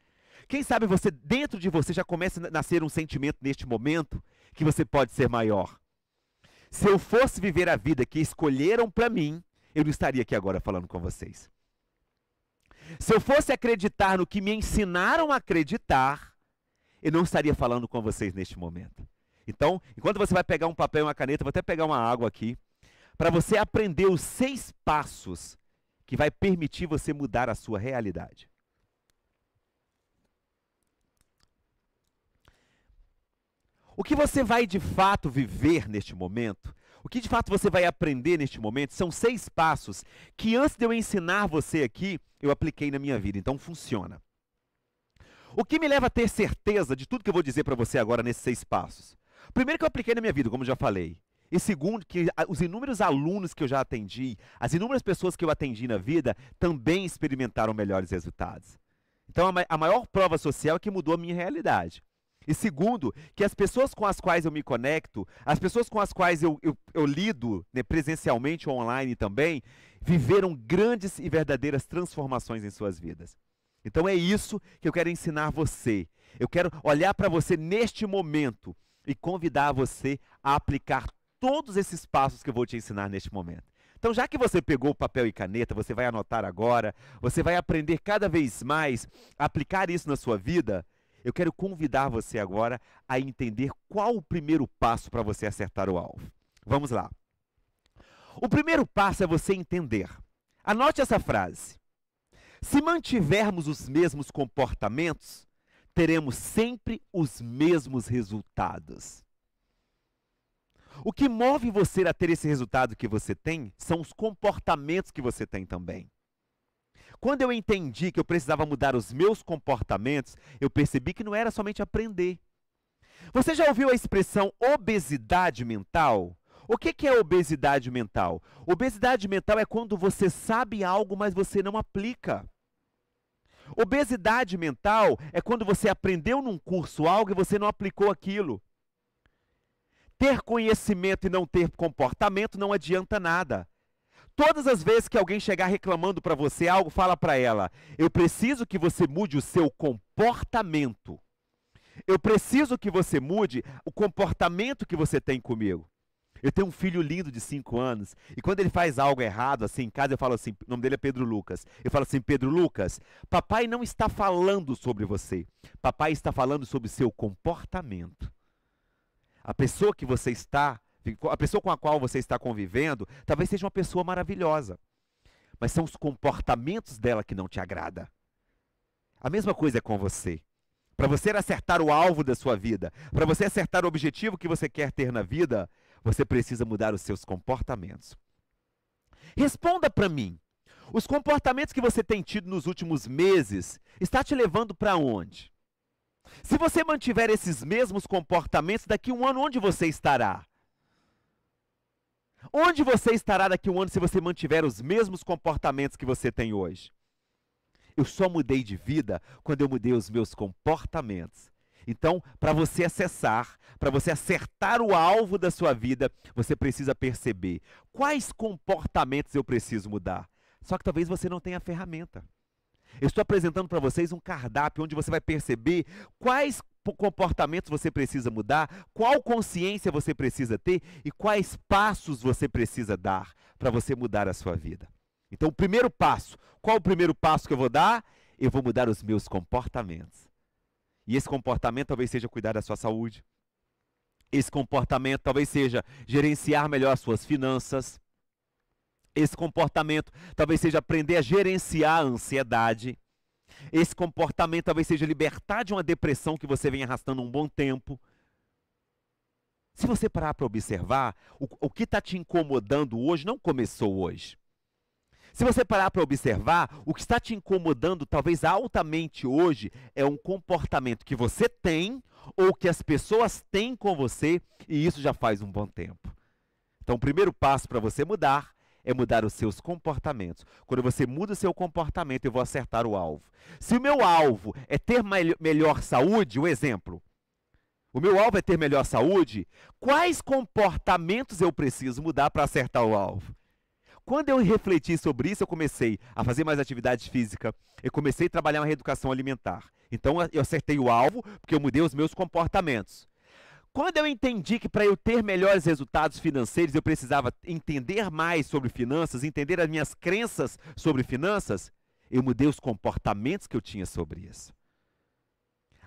Quem sabe você, dentro de você, já começa a nascer um sentimento neste momento que você pode ser maior. Se eu fosse viver a vida que escolheram para mim, eu não estaria aqui agora falando com vocês. Se eu fosse acreditar no que me ensinaram a acreditar, eu não estaria falando com vocês neste momento. Então, enquanto você vai pegar um papel e uma caneta, vou até pegar uma água aqui, para você aprender os seis passos que vai permitir você mudar a sua realidade. O que você vai de fato viver neste momento o que de fato você vai aprender neste momento são seis passos que antes de eu ensinar você aqui, eu apliquei na minha vida. Então funciona. O que me leva a ter certeza de tudo que eu vou dizer para você agora nesses seis passos? Primeiro que eu apliquei na minha vida, como já falei. E segundo, que os inúmeros alunos que eu já atendi, as inúmeras pessoas que eu atendi na vida, também experimentaram melhores resultados. Então, a maior prova social é que mudou a minha realidade. E segundo, que as pessoas com as quais eu me conecto, as pessoas com as quais eu, eu, eu lido né, presencialmente ou online também, viveram grandes e verdadeiras transformações em suas vidas. Então é isso que eu quero ensinar você. Eu quero olhar para você neste momento e convidar você a aplicar todos esses passos que eu vou te ensinar neste momento. Então, já que você pegou papel e caneta, você vai anotar agora, você vai aprender cada vez mais a aplicar isso na sua vida. Eu quero convidar você agora a entender qual o primeiro passo para você acertar o alvo. Vamos lá. O primeiro passo é você entender. Anote essa frase. Se mantivermos os mesmos comportamentos, teremos sempre os mesmos resultados. O que move você a ter esse resultado que você tem são os comportamentos que você tem também. Quando eu entendi que eu precisava mudar os meus comportamentos, eu percebi que não era somente aprender. Você já ouviu a expressão obesidade mental? O que, que é obesidade mental? Obesidade mental é quando você sabe algo, mas você não aplica. Obesidade mental é quando você aprendeu num curso algo e você não aplicou aquilo. Ter conhecimento e não ter comportamento não adianta nada. Todas as vezes que alguém chegar reclamando para você algo, fala para ela: "Eu preciso que você mude o seu comportamento. Eu preciso que você mude o comportamento que você tem comigo." Eu tenho um filho lindo de 5 anos, e quando ele faz algo errado, assim, em casa eu falo assim, o nome dele é Pedro Lucas. Eu falo assim, Pedro Lucas, papai não está falando sobre você. Papai está falando sobre seu comportamento. A pessoa que você está a pessoa com a qual você está convivendo, talvez seja uma pessoa maravilhosa, mas são os comportamentos dela que não te agrada. A mesma coisa é com você. Para você acertar o alvo da sua vida, para você acertar o objetivo que você quer ter na vida, você precisa mudar os seus comportamentos. Responda para mim. Os comportamentos que você tem tido nos últimos meses está te levando para onde? Se você mantiver esses mesmos comportamentos, daqui a um ano onde você estará? Onde você estará daqui a um ano se você mantiver os mesmos comportamentos que você tem hoje? Eu só mudei de vida quando eu mudei os meus comportamentos. Então, para você acessar, para você acertar o alvo da sua vida, você precisa perceber quais comportamentos eu preciso mudar. Só que talvez você não tenha a ferramenta. Eu estou apresentando para vocês um cardápio onde você vai perceber quais comportamentos você precisa mudar, qual consciência você precisa ter e quais passos você precisa dar para você mudar a sua vida. Então, o primeiro passo, qual o primeiro passo que eu vou dar? Eu vou mudar os meus comportamentos. E esse comportamento talvez seja cuidar da sua saúde. Esse comportamento talvez seja gerenciar melhor as suas finanças. Esse comportamento talvez seja aprender a gerenciar a ansiedade. Esse comportamento talvez seja libertar de uma depressão que você vem arrastando um bom tempo. Se você parar para observar, o, o que está te incomodando hoje não começou hoje. Se você parar para observar, o que está te incomodando, talvez altamente hoje, é um comportamento que você tem ou que as pessoas têm com você, e isso já faz um bom tempo. Então, o primeiro passo para você mudar é mudar os seus comportamentos. Quando você muda o seu comportamento, eu vou acertar o alvo. Se o meu alvo é ter melhor saúde, um exemplo, o meu alvo é ter melhor saúde, quais comportamentos eu preciso mudar para acertar o alvo? Quando eu refleti sobre isso, eu comecei a fazer mais atividade física, eu comecei a trabalhar uma reeducação alimentar. Então eu acertei o alvo porque eu mudei os meus comportamentos. Quando eu entendi que para eu ter melhores resultados financeiros eu precisava entender mais sobre finanças, entender as minhas crenças sobre finanças, eu mudei os comportamentos que eu tinha sobre isso.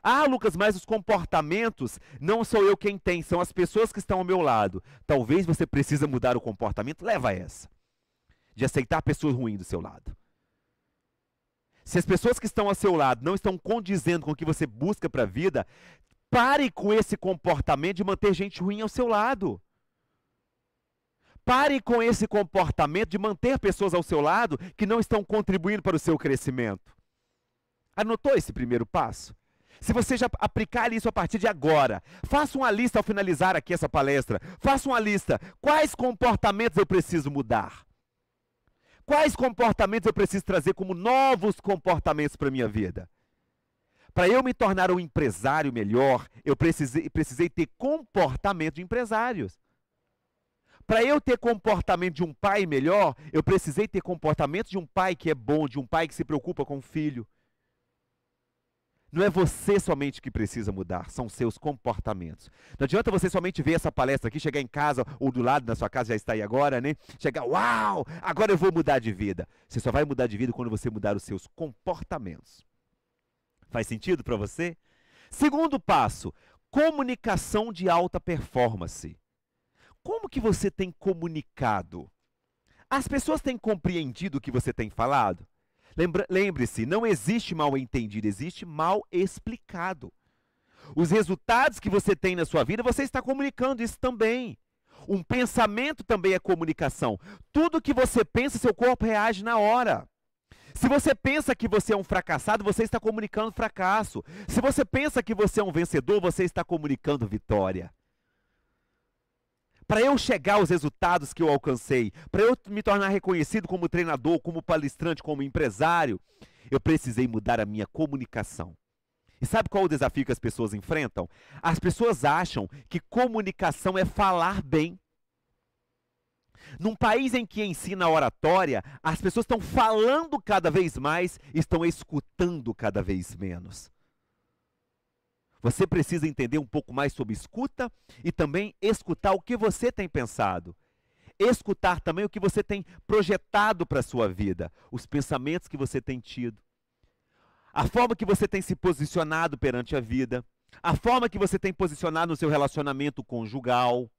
Ah, Lucas, mas os comportamentos não sou eu quem tem, são as pessoas que estão ao meu lado. Talvez você precisa mudar o comportamento, leva essa. De aceitar pessoas ruins do seu lado. Se as pessoas que estão ao seu lado não estão condizendo com o que você busca para a vida, Pare com esse comportamento de manter gente ruim ao seu lado. Pare com esse comportamento de manter pessoas ao seu lado que não estão contribuindo para o seu crescimento. Anotou esse primeiro passo? Se você já aplicar isso a partir de agora, faça uma lista ao finalizar aqui essa palestra. Faça uma lista. Quais comportamentos eu preciso mudar? Quais comportamentos eu preciso trazer como novos comportamentos para a minha vida? Para eu me tornar um empresário melhor, eu precisei, precisei ter comportamento de empresários. Para eu ter comportamento de um pai melhor, eu precisei ter comportamento de um pai que é bom, de um pai que se preocupa com o filho. Não é você somente que precisa mudar, são seus comportamentos. Não adianta você somente ver essa palestra aqui, chegar em casa ou do lado da sua casa, já está aí agora, né? Chegar, uau, agora eu vou mudar de vida. Você só vai mudar de vida quando você mudar os seus comportamentos. Faz sentido para você? Segundo passo, comunicação de alta performance. Como que você tem comunicado? As pessoas têm compreendido o que você tem falado? Lembre-se, não existe mal entendido, existe mal explicado. Os resultados que você tem na sua vida, você está comunicando isso também. Um pensamento também é comunicação. Tudo que você pensa, seu corpo reage na hora. Se você pensa que você é um fracassado, você está comunicando fracasso. Se você pensa que você é um vencedor, você está comunicando vitória. Para eu chegar aos resultados que eu alcancei, para eu me tornar reconhecido como treinador, como palestrante, como empresário, eu precisei mudar a minha comunicação. E sabe qual é o desafio que as pessoas enfrentam? As pessoas acham que comunicação é falar bem. Num país em que ensina oratória, as pessoas estão falando cada vez mais, estão escutando cada vez menos. Você precisa entender um pouco mais sobre escuta e também escutar o que você tem pensado. Escutar também o que você tem projetado para a sua vida, os pensamentos que você tem tido, a forma que você tem se posicionado perante a vida, a forma que você tem posicionado no seu relacionamento conjugal.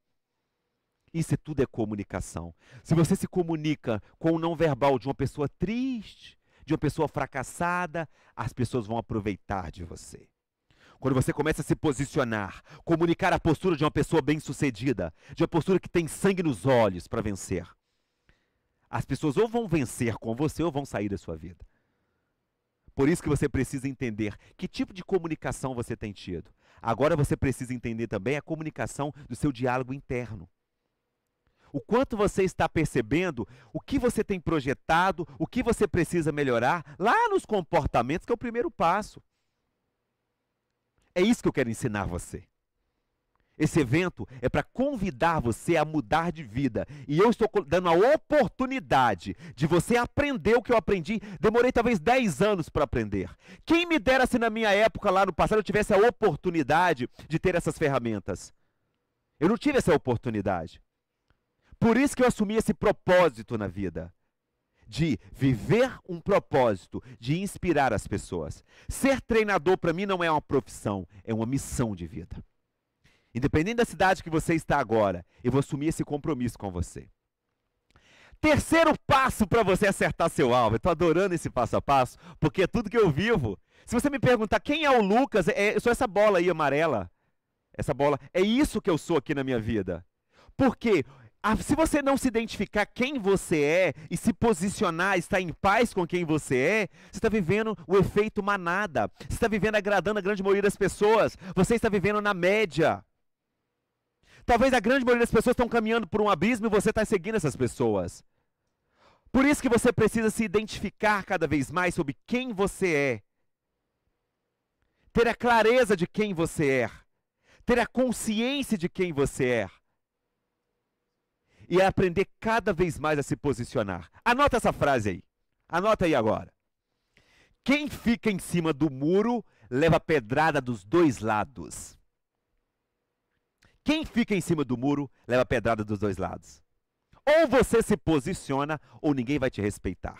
Isso é tudo é comunicação. Se você se comunica com o não verbal de uma pessoa triste, de uma pessoa fracassada, as pessoas vão aproveitar de você. Quando você começa a se posicionar, comunicar a postura de uma pessoa bem-sucedida, de uma postura que tem sangue nos olhos para vencer, as pessoas ou vão vencer com você ou vão sair da sua vida. Por isso que você precisa entender que tipo de comunicação você tem tido. Agora você precisa entender também a comunicação do seu diálogo interno o quanto você está percebendo, o que você tem projetado, o que você precisa melhorar lá nos comportamentos, que é o primeiro passo. É isso que eu quero ensinar você. Esse evento é para convidar você a mudar de vida. E eu estou dando a oportunidade de você aprender o que eu aprendi. Demorei talvez 10 anos para aprender. Quem me dera se na minha época, lá no passado, eu tivesse a oportunidade de ter essas ferramentas? Eu não tive essa oportunidade. Por isso que eu assumi esse propósito na vida. De viver um propósito, de inspirar as pessoas. Ser treinador para mim não é uma profissão, é uma missão de vida. Independente da cidade que você está agora, eu vou assumir esse compromisso com você. Terceiro passo para você acertar seu alvo. Eu estou adorando esse passo a passo, porque é tudo que eu vivo. Se você me perguntar quem é o Lucas, é, eu é, sou essa bola aí amarela. Essa bola. É isso que eu sou aqui na minha vida. Por quê? Ah, se você não se identificar quem você é e se posicionar, estar em paz com quem você é, você está vivendo o efeito manada. Você está vivendo agradando a grande maioria das pessoas. Você está vivendo na média. Talvez a grande maioria das pessoas estão caminhando por um abismo e você está seguindo essas pessoas. Por isso que você precisa se identificar cada vez mais sobre quem você é. Ter a clareza de quem você é. Ter a consciência de quem você é e é aprender cada vez mais a se posicionar. Anota essa frase aí. Anota aí agora. Quem fica em cima do muro leva pedrada dos dois lados. Quem fica em cima do muro leva pedrada dos dois lados. Ou você se posiciona ou ninguém vai te respeitar.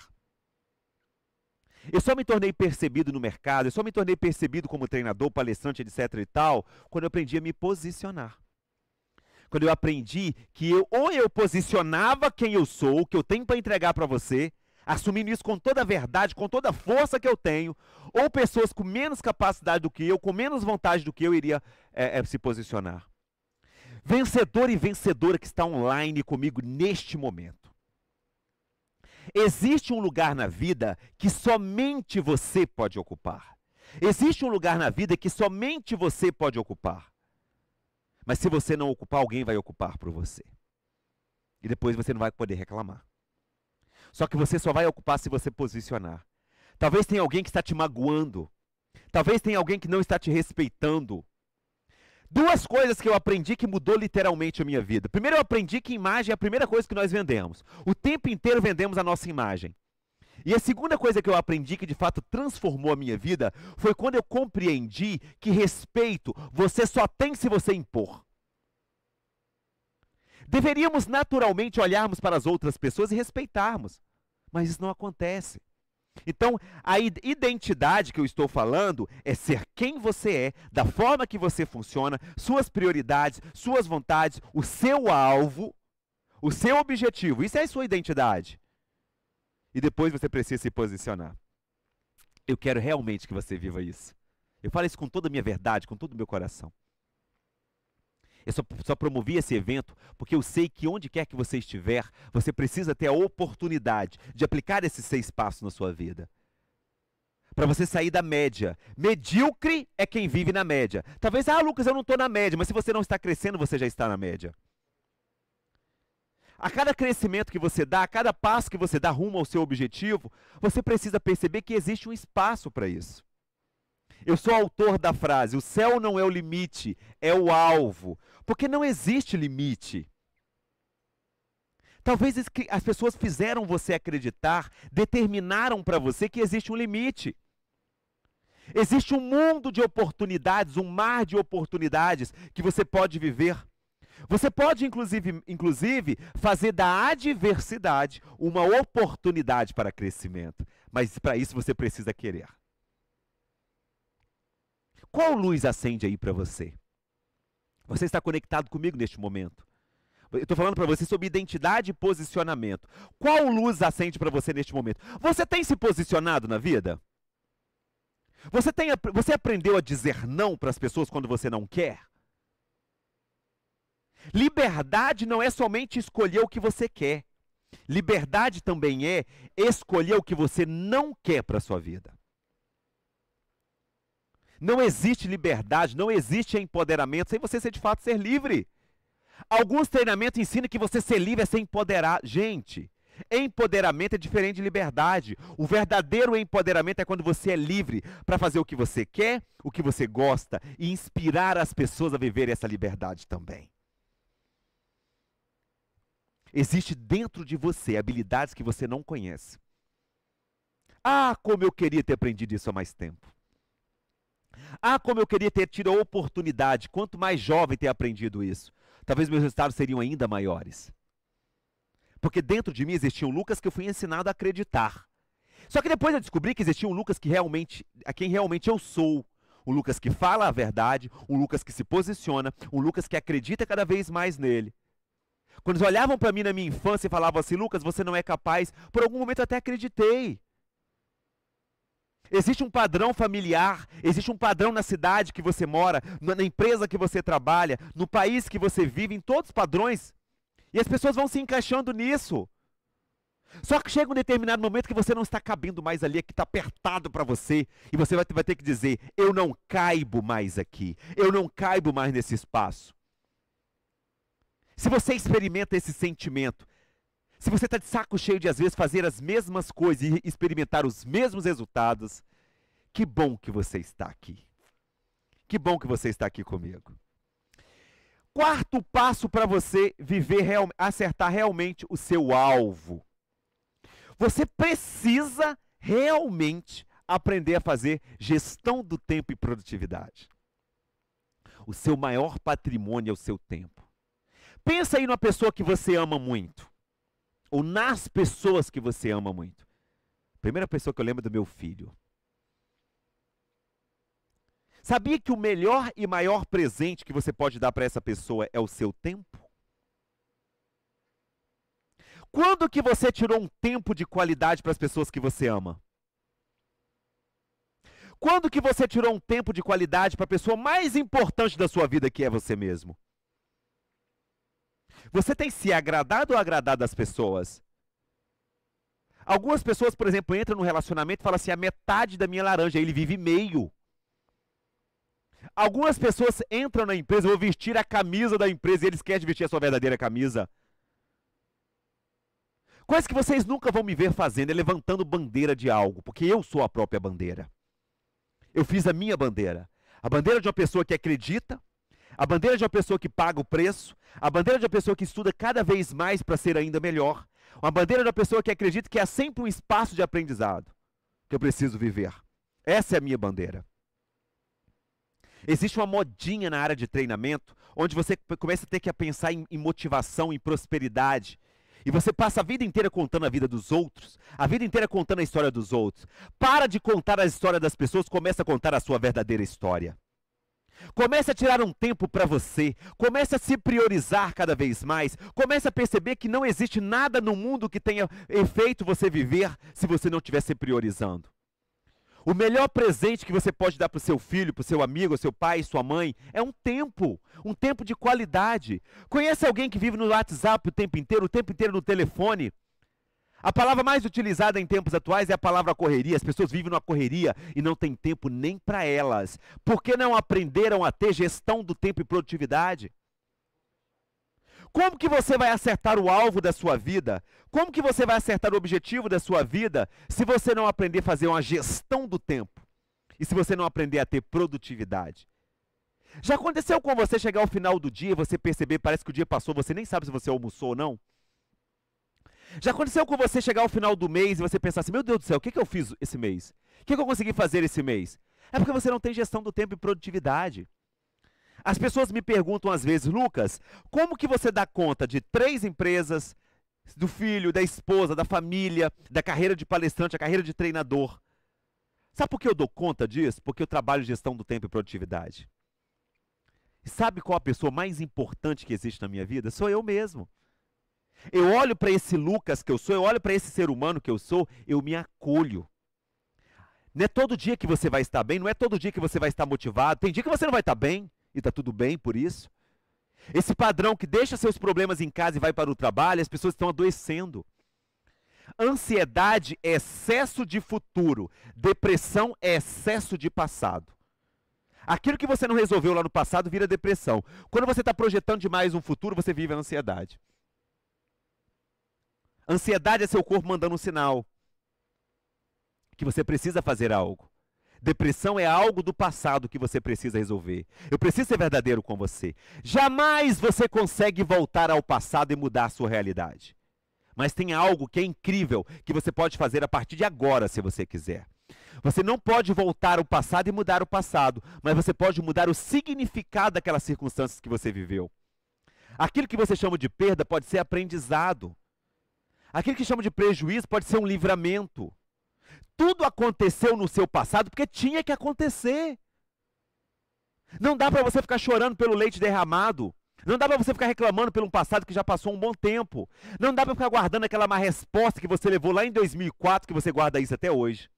Eu só me tornei percebido no mercado, eu só me tornei percebido como treinador, palestrante, etc e tal, quando eu aprendi a me posicionar quando eu aprendi que eu ou eu posicionava quem eu sou, o que eu tenho para entregar para você, assumindo isso com toda a verdade, com toda a força que eu tenho, ou pessoas com menos capacidade do que eu, com menos vontade do que eu iria é, é, se posicionar. Vencedor e vencedora que está online comigo neste momento. Existe um lugar na vida que somente você pode ocupar. Existe um lugar na vida que somente você pode ocupar. Mas se você não ocupar, alguém vai ocupar por você. E depois você não vai poder reclamar. Só que você só vai ocupar se você posicionar. Talvez tenha alguém que está te magoando. Talvez tenha alguém que não está te respeitando. Duas coisas que eu aprendi que mudou literalmente a minha vida. Primeiro, eu aprendi que imagem é a primeira coisa que nós vendemos. O tempo inteiro vendemos a nossa imagem. E a segunda coisa que eu aprendi que de fato transformou a minha vida foi quando eu compreendi que respeito você só tem se você impor. Deveríamos naturalmente olharmos para as outras pessoas e respeitarmos, mas isso não acontece. Então, a identidade que eu estou falando é ser quem você é, da forma que você funciona, suas prioridades, suas vontades, o seu alvo, o seu objetivo. Isso é a sua identidade e depois você precisa se posicionar. Eu quero realmente que você viva isso. Eu falo isso com toda a minha verdade, com todo o meu coração. Eu só, só, promovi esse evento porque eu sei que onde quer que você estiver, você precisa ter a oportunidade de aplicar esses seis passos na sua vida. Para você sair da média. Medíocre é quem vive na média. Talvez, ah, Lucas, eu não estou na média, mas se você não está crescendo, você já está na média. A cada crescimento que você dá, a cada passo que você dá rumo ao seu objetivo, você precisa perceber que existe um espaço para isso. Eu sou autor da frase: o céu não é o limite, é o alvo. Porque não existe limite. Talvez as pessoas fizeram você acreditar, determinaram para você que existe um limite. Existe um mundo de oportunidades, um mar de oportunidades que você pode viver. Você pode, inclusive, inclusive, fazer da adversidade uma oportunidade para crescimento, mas para isso você precisa querer. Qual luz acende aí para você? Você está conectado comigo neste momento. Eu estou falando para você sobre identidade e posicionamento. Qual luz acende para você neste momento? Você tem se posicionado na vida? Você, tem, você aprendeu a dizer não para as pessoas quando você não quer? Liberdade não é somente escolher o que você quer. Liberdade também é escolher o que você não quer para a sua vida. Não existe liberdade, não existe empoderamento sem você ser de fato ser livre. Alguns treinamentos ensinam que você ser livre é ser empoderar. Gente, empoderamento é diferente de liberdade. O verdadeiro empoderamento é quando você é livre para fazer o que você quer, o que você gosta e inspirar as pessoas a viver essa liberdade também. Existe dentro de você habilidades que você não conhece. Ah, como eu queria ter aprendido isso há mais tempo. Ah, como eu queria ter tido a oportunidade, quanto mais jovem ter aprendido isso. Talvez meus resultados seriam ainda maiores. Porque dentro de mim existia um Lucas que eu fui ensinado a acreditar. Só que depois eu descobri que existia um Lucas que realmente, a quem realmente eu sou. Um Lucas que fala a verdade, um Lucas que se posiciona, um Lucas que acredita cada vez mais nele. Quando eles olhavam para mim na minha infância e falavam assim, Lucas, você não é capaz, por algum momento eu até acreditei. Existe um padrão familiar, existe um padrão na cidade que você mora, na empresa que você trabalha, no país que você vive, em todos os padrões. E as pessoas vão se encaixando nisso. Só que chega um determinado momento que você não está cabendo mais ali, é que está apertado para você, e você vai ter, vai ter que dizer: eu não caibo mais aqui, eu não caibo mais nesse espaço. Se você experimenta esse sentimento, se você está de saco cheio de às vezes fazer as mesmas coisas e experimentar os mesmos resultados, que bom que você está aqui. Que bom que você está aqui comigo. Quarto passo para você viver real, acertar realmente o seu alvo. Você precisa realmente aprender a fazer gestão do tempo e produtividade. O seu maior patrimônio é o seu tempo. Pensa aí numa pessoa que você ama muito. Ou nas pessoas que você ama muito. Primeira pessoa que eu lembro é do meu filho. Sabia que o melhor e maior presente que você pode dar para essa pessoa é o seu tempo? Quando que você tirou um tempo de qualidade para as pessoas que você ama? Quando que você tirou um tempo de qualidade para a pessoa mais importante da sua vida, que é você mesmo? Você tem se agradado ou agradado às pessoas? Algumas pessoas, por exemplo, entram num relacionamento e falam assim: a metade da minha laranja, ele vive meio. Algumas pessoas entram na empresa, vão vestir a camisa da empresa e eles querem vestir a sua verdadeira camisa. Coisas que vocês nunca vão me ver fazendo é levantando bandeira de algo, porque eu sou a própria bandeira. Eu fiz a minha bandeira. A bandeira de uma pessoa que acredita, a bandeira de uma pessoa que paga o preço, a bandeira de uma pessoa que estuda cada vez mais para ser ainda melhor, uma bandeira de uma pessoa que acredita que há sempre um espaço de aprendizado que eu preciso viver. Essa é a minha bandeira. Existe uma modinha na área de treinamento, onde você começa a ter que pensar em, em motivação, em prosperidade, e você passa a vida inteira contando a vida dos outros, a vida inteira contando a história dos outros. Para de contar a história das pessoas, começa a contar a sua verdadeira história. Comece a tirar um tempo para você. Comece a se priorizar cada vez mais. Comece a perceber que não existe nada no mundo que tenha efeito você viver se você não estiver se priorizando. O melhor presente que você pode dar para o seu filho, para o seu amigo, seu pai, sua mãe, é um tempo. Um tempo de qualidade. Conhece alguém que vive no WhatsApp o tempo inteiro, o tempo inteiro no telefone? A palavra mais utilizada em tempos atuais é a palavra correria. As pessoas vivem numa correria e não tem tempo nem para elas. Por que não aprenderam a ter gestão do tempo e produtividade? Como que você vai acertar o alvo da sua vida? Como que você vai acertar o objetivo da sua vida se você não aprender a fazer uma gestão do tempo? E se você não aprender a ter produtividade? Já aconteceu com você chegar ao final do dia e você perceber, parece que o dia passou, você nem sabe se você almoçou ou não? Já aconteceu com você chegar ao final do mês e você pensar assim: meu Deus do céu, o que, que eu fiz esse mês? O que, que eu consegui fazer esse mês? É porque você não tem gestão do tempo e produtividade. As pessoas me perguntam às vezes, Lucas, como que você dá conta de três empresas, do filho, da esposa, da família, da carreira de palestrante, a carreira de treinador? Sabe por que eu dou conta disso? Porque eu trabalho gestão do tempo e produtividade. E sabe qual a pessoa mais importante que existe na minha vida? Sou eu mesmo. Eu olho para esse Lucas que eu sou, eu olho para esse ser humano que eu sou, eu me acolho. Não é todo dia que você vai estar bem, não é todo dia que você vai estar motivado. Tem dia que você não vai estar bem e está tudo bem por isso. Esse padrão que deixa seus problemas em casa e vai para o trabalho, as pessoas estão adoecendo. Ansiedade é excesso de futuro, depressão é excesso de passado. Aquilo que você não resolveu lá no passado vira depressão. Quando você está projetando demais um futuro, você vive a ansiedade. Ansiedade é seu corpo mandando um sinal que você precisa fazer algo. Depressão é algo do passado que você precisa resolver. Eu preciso ser verdadeiro com você. Jamais você consegue voltar ao passado e mudar a sua realidade. Mas tem algo que é incrível que você pode fazer a partir de agora, se você quiser. Você não pode voltar ao passado e mudar o passado, mas você pode mudar o significado daquelas circunstâncias que você viveu. Aquilo que você chama de perda pode ser aprendizado. Aquilo que chamam de prejuízo pode ser um livramento. Tudo aconteceu no seu passado porque tinha que acontecer. Não dá para você ficar chorando pelo leite derramado. Não dá para você ficar reclamando pelo passado que já passou um bom tempo. Não dá para ficar guardando aquela má resposta que você levou lá em 2004, que você guarda isso até hoje.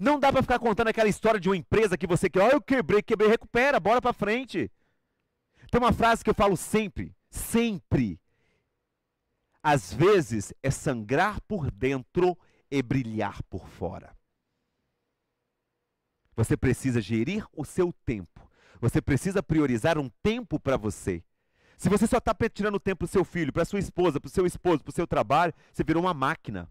Não dá para ficar contando aquela história de uma empresa que você quer, ó, oh, ah, eu quebrei, quebrei, recupera, bora para frente. Tem uma frase que eu falo sempre, sempre, às vezes é sangrar por dentro e brilhar por fora. Você precisa gerir o seu tempo. Você precisa priorizar um tempo para você. Se você só está tirando tempo para o seu filho, para sua esposa, para o seu esposo, para o seu trabalho, você virou uma máquina.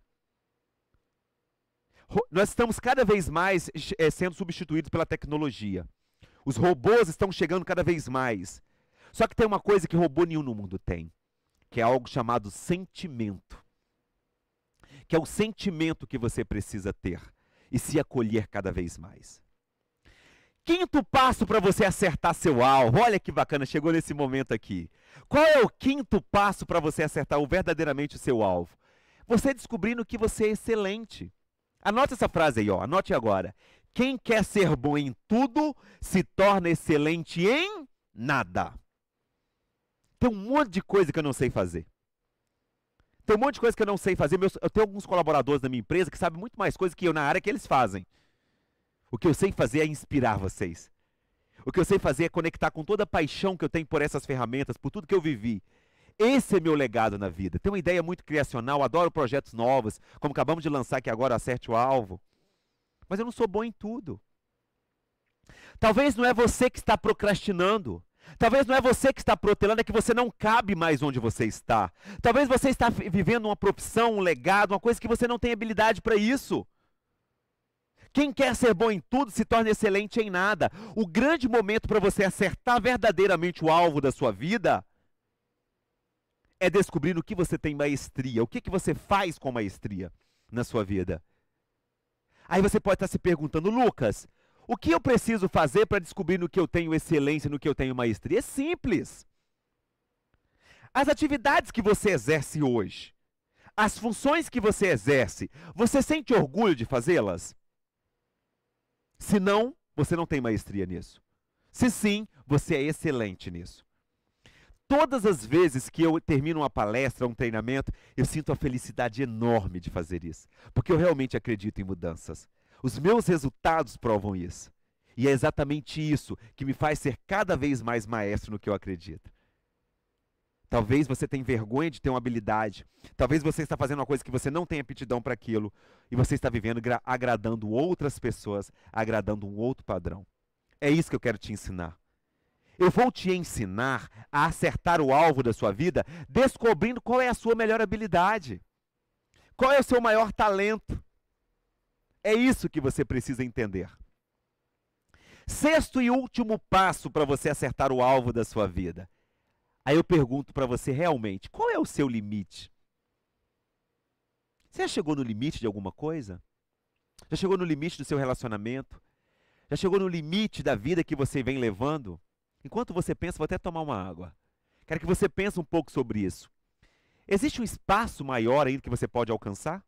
Nós estamos cada vez mais é, sendo substituídos pela tecnologia. Os robôs estão chegando cada vez mais. Só que tem uma coisa que robô nenhum no mundo tem: que é algo chamado sentimento, que é o sentimento que você precisa ter e se acolher cada vez mais. Quinto passo para você acertar seu alvo. Olha que bacana, chegou nesse momento aqui. Qual é o quinto passo para você acertar verdadeiramente o seu alvo? Você descobrindo que você é excelente. Anote essa frase aí, ó. Anote agora. Quem quer ser bom em tudo se torna excelente em nada. Tem um monte de coisa que eu não sei fazer. Tem um monte de coisa que eu não sei fazer. Meus, eu tenho alguns colaboradores da minha empresa que sabem muito mais coisa que eu na área que eles fazem. O que eu sei fazer é inspirar vocês. O que eu sei fazer é conectar com toda a paixão que eu tenho por essas ferramentas, por tudo que eu vivi. Esse é meu legado na vida. Tenho uma ideia muito criacional, adoro projetos novos, como acabamos de lançar aqui agora, Acerte o Alvo. Mas eu não sou bom em tudo. Talvez não é você que está procrastinando. Talvez não é você que está protelando, é que você não cabe mais onde você está. Talvez você está vivendo uma profissão, um legado, uma coisa que você não tem habilidade para isso. Quem quer ser bom em tudo se torna excelente em nada. O grande momento para você acertar verdadeiramente o alvo da sua vida é descobrir o que você tem maestria, o que, que você faz com maestria na sua vida. Aí você pode estar se perguntando, Lucas, o que eu preciso fazer para descobrir no que eu tenho excelência, no que eu tenho maestria? É simples. As atividades que você exerce hoje, as funções que você exerce, você sente orgulho de fazê-las? Se não, você não tem maestria nisso. Se sim, você é excelente nisso. Todas as vezes que eu termino uma palestra, um treinamento, eu sinto a felicidade enorme de fazer isso, porque eu realmente acredito em mudanças. Os meus resultados provam isso. E é exatamente isso que me faz ser cada vez mais maestro no que eu acredito. Talvez você tenha vergonha de ter uma habilidade. Talvez você está fazendo uma coisa que você não tem aptidão para aquilo. E você está vivendo agradando outras pessoas, agradando um outro padrão. É isso que eu quero te ensinar. Eu vou te ensinar a acertar o alvo da sua vida, descobrindo qual é a sua melhor habilidade. Qual é o seu maior talento? É isso que você precisa entender. Sexto e último passo para você acertar o alvo da sua vida. Aí eu pergunto para você realmente, qual é o seu limite? Você já chegou no limite de alguma coisa? Já chegou no limite do seu relacionamento? Já chegou no limite da vida que você vem levando? Enquanto você pensa, vou até tomar uma água. Quero que você pense um pouco sobre isso. Existe um espaço maior ainda que você pode alcançar?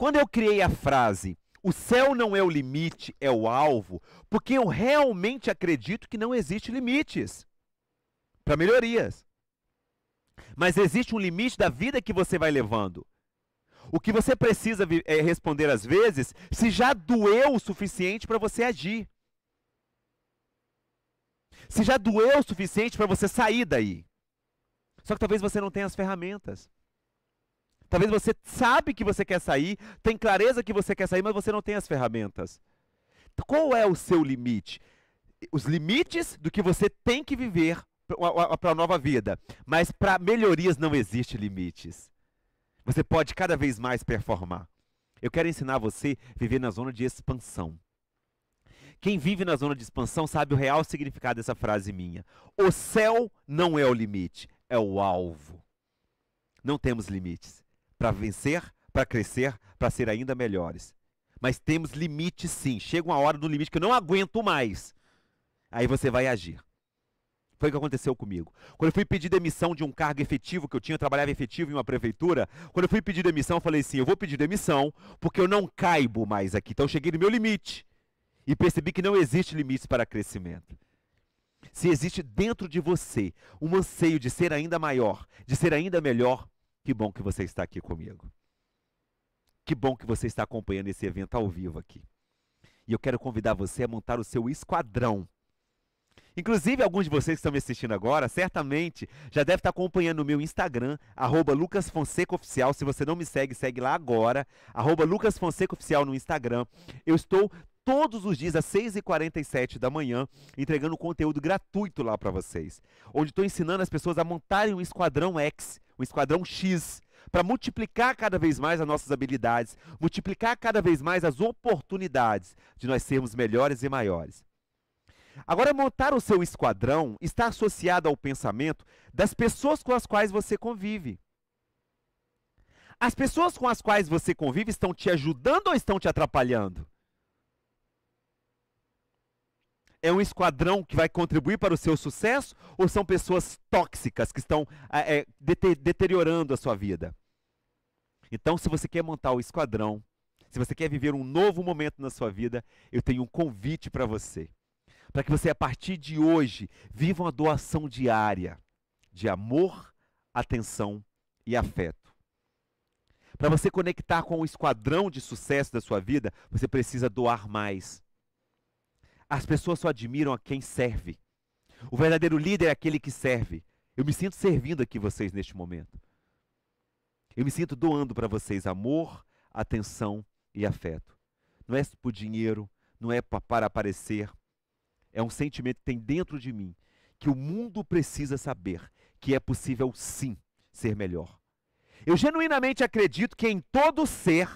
Quando eu criei a frase o céu não é o limite, é o alvo, porque eu realmente acredito que não existe limites para melhorias. Mas existe um limite da vida que você vai levando. O que você precisa é responder às vezes se já doeu o suficiente para você agir. Se já doeu o suficiente para você sair daí. Só que talvez você não tenha as ferramentas. Talvez você sabe que você quer sair, tem clareza que você quer sair, mas você não tem as ferramentas. Qual é o seu limite? Os limites do que você tem que viver para a nova vida. Mas para melhorias não existe limites. Você pode cada vez mais performar. Eu quero ensinar você a viver na zona de expansão. Quem vive na zona de expansão sabe o real significado dessa frase minha. O céu não é o limite, é o alvo. Não temos limites para vencer, para crescer, para ser ainda melhores. Mas temos limites sim. Chega uma hora do limite que eu não aguento mais. Aí você vai agir. Foi o que aconteceu comigo. Quando eu fui pedir demissão de um cargo efetivo que eu tinha, eu trabalhava efetivo em uma prefeitura, quando eu fui pedir demissão, eu falei assim: eu vou pedir demissão porque eu não caibo mais aqui. Então eu cheguei no meu limite e percebi que não existe limite para crescimento. Se existe dentro de você um anseio de ser ainda maior, de ser ainda melhor, que bom que você está aqui comigo. Que bom que você está acompanhando esse evento ao vivo aqui. E eu quero convidar você a montar o seu esquadrão. Inclusive, alguns de vocês que estão me assistindo agora, certamente já deve estar acompanhando o meu Instagram, LucasFonsecaOficial. Se você não me segue, segue lá agora, Lucas no Instagram. Eu estou todos os dias às 6h47 da manhã, entregando conteúdo gratuito lá para vocês. Onde estou ensinando as pessoas a montarem um esquadrão X, um esquadrão X, para multiplicar cada vez mais as nossas habilidades, multiplicar cada vez mais as oportunidades de nós sermos melhores e maiores. Agora, montar o seu esquadrão está associado ao pensamento das pessoas com as quais você convive. As pessoas com as quais você convive estão te ajudando ou estão te atrapalhando? é um esquadrão que vai contribuir para o seu sucesso ou são pessoas tóxicas que estão ah, é, deteriorando a sua vida? Então, se você quer montar o esquadrão, se você quer viver um novo momento na sua vida, eu tenho um convite para você. Para que você, a partir de hoje, viva uma doação diária de amor, atenção e afeto. Para você conectar com o esquadrão de sucesso da sua vida, você precisa doar mais. As pessoas só admiram a quem serve. O verdadeiro líder é aquele que serve. Eu me sinto servindo aqui vocês neste momento. Eu me sinto doando para vocês amor, atenção e afeto. Não é por dinheiro, não é para aparecer. É um sentimento que tem dentro de mim que o mundo precisa saber que é possível sim ser melhor. Eu genuinamente acredito que em todo ser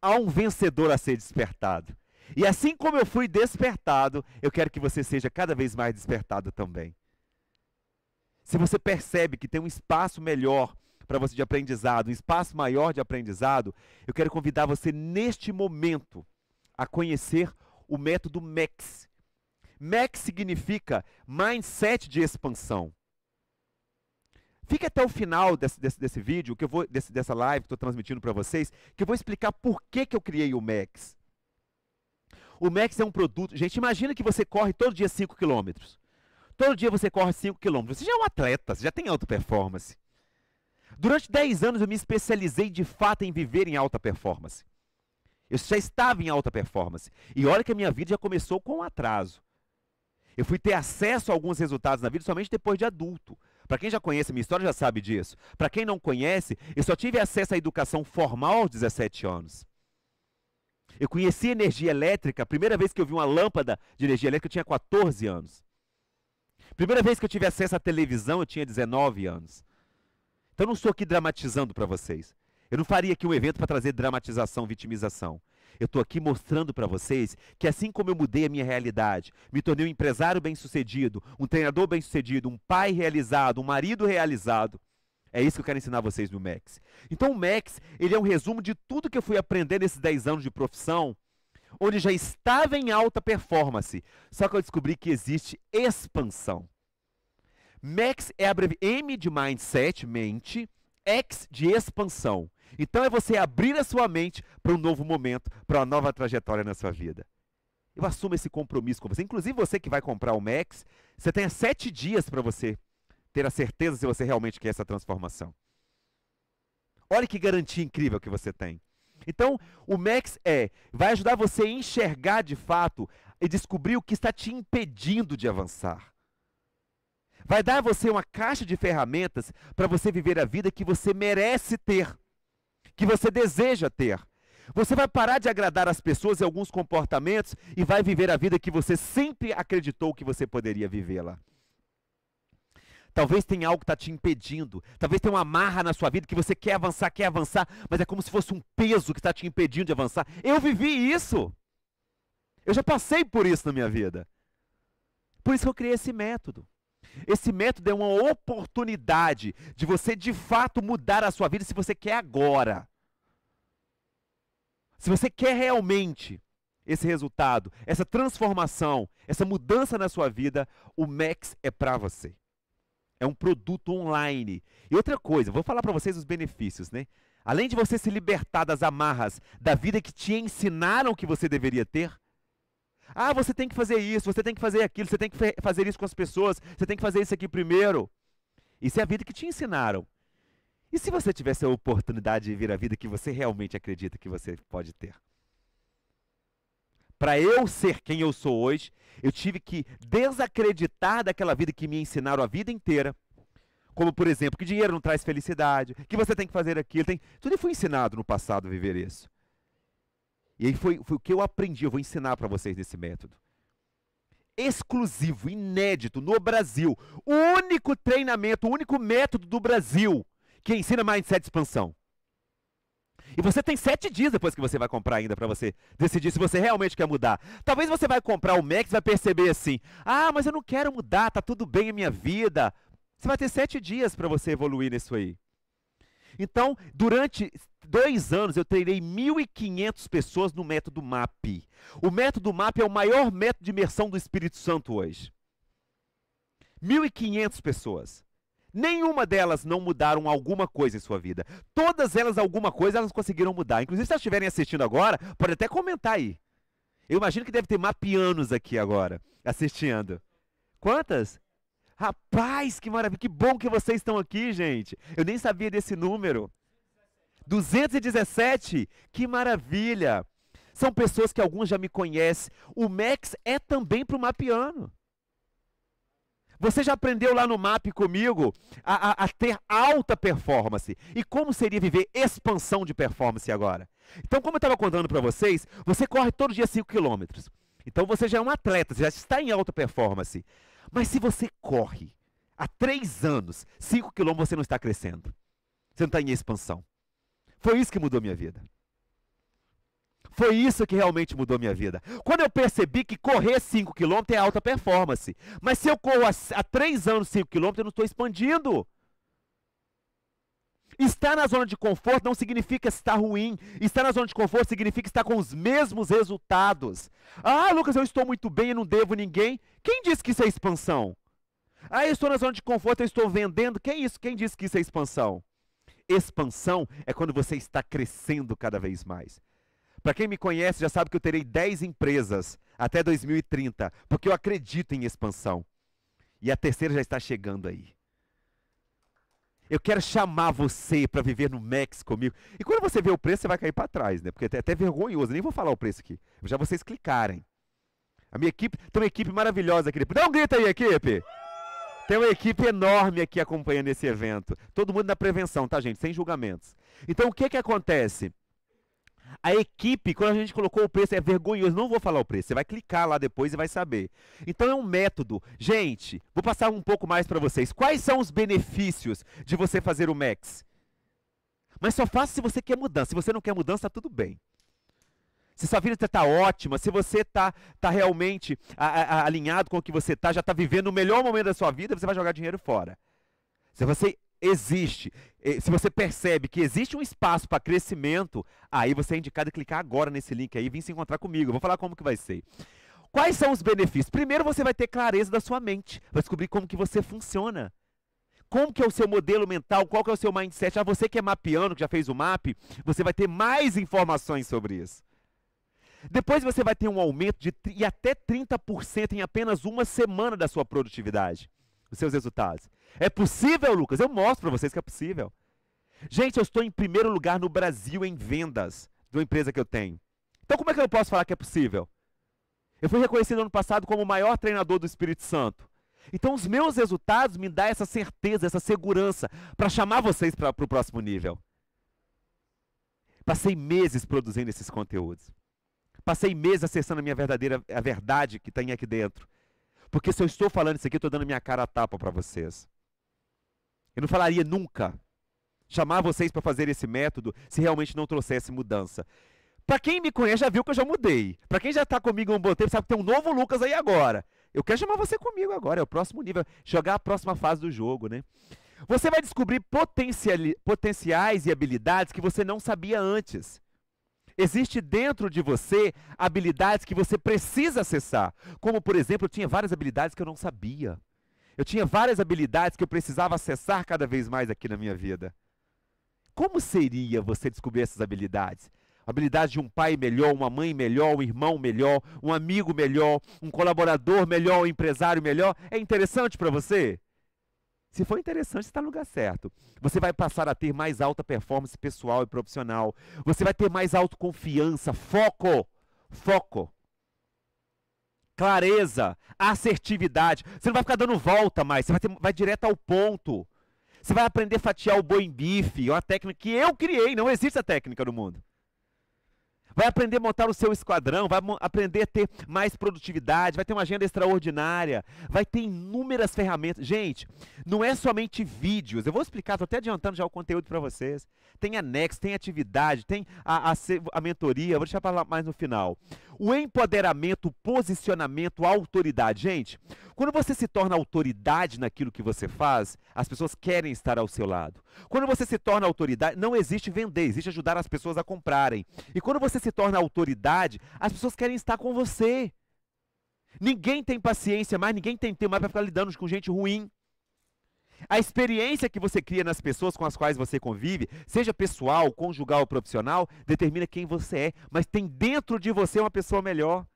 há um vencedor a ser despertado. E assim como eu fui despertado, eu quero que você seja cada vez mais despertado também. Se você percebe que tem um espaço melhor para você de aprendizado, um espaço maior de aprendizado, eu quero convidar você neste momento a conhecer o método MEX. MEX significa mindset de expansão. Fique até o final desse, desse, desse vídeo, que eu vou, desse, dessa live que estou transmitindo para vocês, que eu vou explicar por que, que eu criei o MEX. O Max é um produto. Gente, imagina que você corre todo dia 5 quilômetros. Todo dia você corre 5 quilômetros. Você já é um atleta, você já tem alta performance. Durante 10 anos eu me especializei de fato em viver em alta performance. Eu já estava em alta performance. E olha que a minha vida já começou com um atraso. Eu fui ter acesso a alguns resultados na vida somente depois de adulto. Para quem já conhece minha história já sabe disso. Para quem não conhece, eu só tive acesso à educação formal aos 17 anos. Eu conheci energia elétrica, a primeira vez que eu vi uma lâmpada de energia elétrica, eu tinha 14 anos. Primeira vez que eu tive acesso à televisão, eu tinha 19 anos. Então, eu não estou aqui dramatizando para vocês. Eu não faria aqui um evento para trazer dramatização, vitimização. Eu estou aqui mostrando para vocês que assim como eu mudei a minha realidade, me tornei um empresário bem-sucedido, um treinador bem-sucedido, um pai realizado, um marido realizado, é isso que eu quero ensinar vocês no Max. Então o Max, ele é um resumo de tudo que eu fui aprender nesses 10 anos de profissão, onde já estava em alta performance, só que eu descobri que existe expansão. Max é a breve M de mindset, mente, X de expansão. Então é você abrir a sua mente para um novo momento, para uma nova trajetória na sua vida. Eu assumo esse compromisso com você. Inclusive você que vai comprar o Max, você tem sete dias para você ter a certeza se você realmente quer essa transformação. Olha que garantia incrível que você tem. Então, o Max é, vai ajudar você a enxergar de fato e descobrir o que está te impedindo de avançar. Vai dar a você uma caixa de ferramentas para você viver a vida que você merece ter, que você deseja ter. Você vai parar de agradar as pessoas e alguns comportamentos e vai viver a vida que você sempre acreditou que você poderia vivê-la. Talvez tenha algo que está te impedindo. Talvez tenha uma amarra na sua vida que você quer avançar, quer avançar, mas é como se fosse um peso que está te impedindo de avançar. Eu vivi isso. Eu já passei por isso na minha vida. Por isso que eu criei esse método. Esse método é uma oportunidade de você de fato mudar a sua vida se você quer agora. Se você quer realmente esse resultado, essa transformação, essa mudança na sua vida, o Max é para você. É um produto online. E outra coisa, vou falar para vocês os benefícios, né? Além de você se libertar das amarras da vida que te ensinaram que você deveria ter, ah, você tem que fazer isso, você tem que fazer aquilo, você tem que fazer isso com as pessoas, você tem que fazer isso aqui primeiro. Isso é a vida que te ensinaram. E se você tivesse a oportunidade de vir a vida que você realmente acredita que você pode ter? Para eu ser quem eu sou hoje, eu tive que desacreditar daquela vida que me ensinaram a vida inteira. Como, por exemplo, que dinheiro não traz felicidade, que você tem que fazer aquilo. Tem... Tudo foi ensinado no passado a viver isso. E aí foi, foi o que eu aprendi, eu vou ensinar para vocês nesse método. Exclusivo, inédito, no Brasil. O único treinamento, o único método do Brasil que ensina mindset expansão. E você tem sete dias depois que você vai comprar ainda para você decidir se você realmente quer mudar. Talvez você vai comprar o Max e vai perceber assim: ah, mas eu não quero mudar, tá tudo bem a minha vida. Você vai ter sete dias para você evoluir nisso aí. Então, durante dois anos, eu treinei 1.500 pessoas no método MAP. O método MAP é o maior método de imersão do Espírito Santo hoje. 1.500 pessoas. Nenhuma delas não mudaram alguma coisa em sua vida. Todas elas, alguma coisa, elas conseguiram mudar. Inclusive, se elas estiverem assistindo agora, pode até comentar aí. Eu imagino que deve ter mapianos aqui agora, assistindo. Quantas? Rapaz, que maravilha, que bom que vocês estão aqui, gente. Eu nem sabia desse número. 217, que maravilha. São pessoas que alguns já me conhecem. O Max é também para o Mapiano. Você já aprendeu lá no MAP comigo a, a, a, ter alta performance. E como seria viver expansão de performance agora? Então, como eu estava contando para vocês, você corre todo dia 5 quilômetros. Então, você já é um atleta, você já está em alta performance. Mas se você corre há 3 anos, 5 quilômetros, você não está crescendo. Você não está em expansão. Foi isso que mudou minha vida. Foi isso que realmente mudou minha vida. Quando eu percebi que correr 5 km é alta performance. Mas se eu corro há 3 anos 5 km, eu não estou expandindo. Estar na zona de conforto não significa estar ruim. Estar na zona de conforto significa estar com os mesmos resultados. Ah, Lucas, eu estou muito bem e não devo ninguém. Quem disse que isso é expansão? Ah, eu estou na zona de conforto, eu estou vendendo. Quem é isso? Quem disse que isso é expansão? Expansão é quando você está crescendo cada vez mais. Para quem me conhece, já sabe que eu terei 10 empresas até 2030, porque eu acredito em expansão. E a terceira já está chegando aí. Eu quero chamar você para viver no Max comigo. E quando você vê o preço, você vai cair para trás, né? Porque é até vergonhoso, nem vou falar o preço aqui. Já vocês clicarem. A minha equipe, tem uma equipe maravilhosa aqui. Dá um grito aí, equipe! Tem uma equipe enorme aqui acompanhando esse evento. Todo mundo na prevenção, tá, gente? Sem julgamentos. Então, o que que acontece? A equipe, quando a gente colocou o preço, é vergonhoso. Não vou falar o preço. Você vai clicar lá depois e vai saber. Então é um método. Gente, vou passar um pouco mais para vocês. Quais são os benefícios de você fazer o Max? Mas só faça se você quer mudança. Se você não quer mudança, tá tudo bem. Se sua vida está ótima, se você está tá realmente a, a, alinhado com o que você está, já está vivendo o melhor momento da sua vida, você vai jogar dinheiro fora. Se você existe, se você percebe que existe um espaço para crescimento, aí você é indicado a clicar agora nesse link aí e vir se encontrar comigo. Eu vou falar como que vai ser. Quais são os benefícios? Primeiro você vai ter clareza da sua mente, vai descobrir como que você funciona. Como que é o seu modelo mental, qual que é o seu mindset. Ah, você que é mapeando, que já fez o map, você vai ter mais informações sobre isso. Depois você vai ter um aumento de e até 30% em apenas uma semana da sua produtividade os seus resultados. É possível, Lucas? Eu mostro para vocês que é possível. Gente, eu estou em primeiro lugar no Brasil em vendas de uma empresa que eu tenho. Então, como é que eu posso falar que é possível? Eu fui reconhecido ano passado como o maior treinador do Espírito Santo. Então, os meus resultados me dão essa certeza, essa segurança para chamar vocês para o próximo nível. Passei meses produzindo esses conteúdos. Passei meses acessando a minha verdadeira a verdade que tem aqui dentro. Porque se eu estou falando isso aqui, eu estou dando minha cara a tapa para vocês. Eu não falaria nunca chamar vocês para fazer esse método se realmente não trouxesse mudança. Para quem me conhece, já viu que eu já mudei. Para quem já está comigo há um bom tempo, sabe que tem um novo Lucas aí agora. Eu quero chamar você comigo agora, é o próximo nível, jogar a próxima fase do jogo, né? Você vai descobrir potenciais e habilidades que você não sabia antes. Existe dentro de você habilidades que você precisa acessar. Como, por exemplo, eu tinha várias habilidades que eu não sabia. Eu tinha várias habilidades que eu precisava acessar cada vez mais aqui na minha vida. Como seria você descobrir essas habilidades? habilidade de um pai melhor, uma mãe melhor, um irmão melhor, um amigo melhor, um colaborador melhor, um empresário melhor. É interessante para você? Se for interessante, você está no lugar certo. Você vai passar a ter mais alta performance pessoal e profissional. Você vai ter mais autoconfiança, foco, foco, clareza, assertividade. Você não vai ficar dando volta mais, você vai, ter, vai direto ao ponto. Você vai aprender a fatiar o boi em bife, é uma técnica que eu criei, não existe a técnica no mundo. Vai aprender a montar o seu esquadrão, vai aprender a ter mais produtividade, vai ter uma agenda extraordinária, vai ter inúmeras ferramentas. Gente, não é somente vídeos. Eu vou explicar, estou até adiantando já o conteúdo para vocês. Tem anexo, tem atividade, tem a, a, a mentoria, vou deixar para lá mais no final o empoderamento, o posicionamento, a autoridade. Gente, quando você se torna autoridade naquilo que você faz, as pessoas querem estar ao seu lado. Quando você se torna autoridade, não existe vender, existe ajudar as pessoas a comprarem. E quando você se torna autoridade, as pessoas querem estar com você. Ninguém tem paciência mais, ninguém tem tempo mais para ficar lidando com gente ruim. A experiência que você cria nas pessoas com as quais você convive, seja pessoal, conjugal ou profissional, determina quem você é, mas tem dentro de você uma pessoa melhor.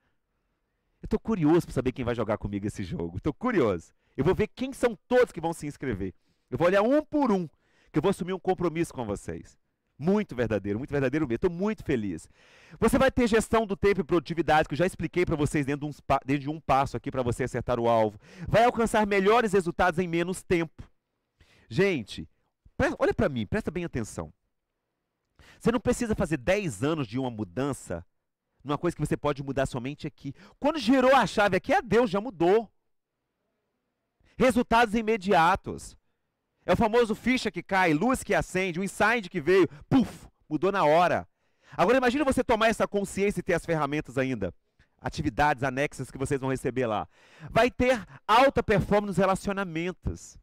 Eu estou curioso para saber quem vai jogar comigo esse jogo. Estou curioso. Eu vou ver quem são todos que vão se inscrever. Eu vou olhar um por um, que eu vou assumir um compromisso com vocês. Muito verdadeiro, muito verdadeiro mesmo. Estou muito feliz. Você vai ter gestão do tempo e produtividade, que eu já expliquei para vocês dentro de, um, dentro de um passo aqui para você acertar o alvo. Vai alcançar melhores resultados em menos tempo. Gente, olha para mim, presta bem atenção. Você não precisa fazer 10 anos de uma mudança numa coisa que você pode mudar somente aqui. Quando girou a chave aqui, é Deus, já mudou. Resultados imediatos. É o famoso ficha que cai, luz que acende, um insight que veio, puf, mudou na hora. Agora imagine você tomar essa consciência e ter as ferramentas ainda. Atividades anexas que vocês vão receber lá. Vai ter alta performance nos relacionamentos.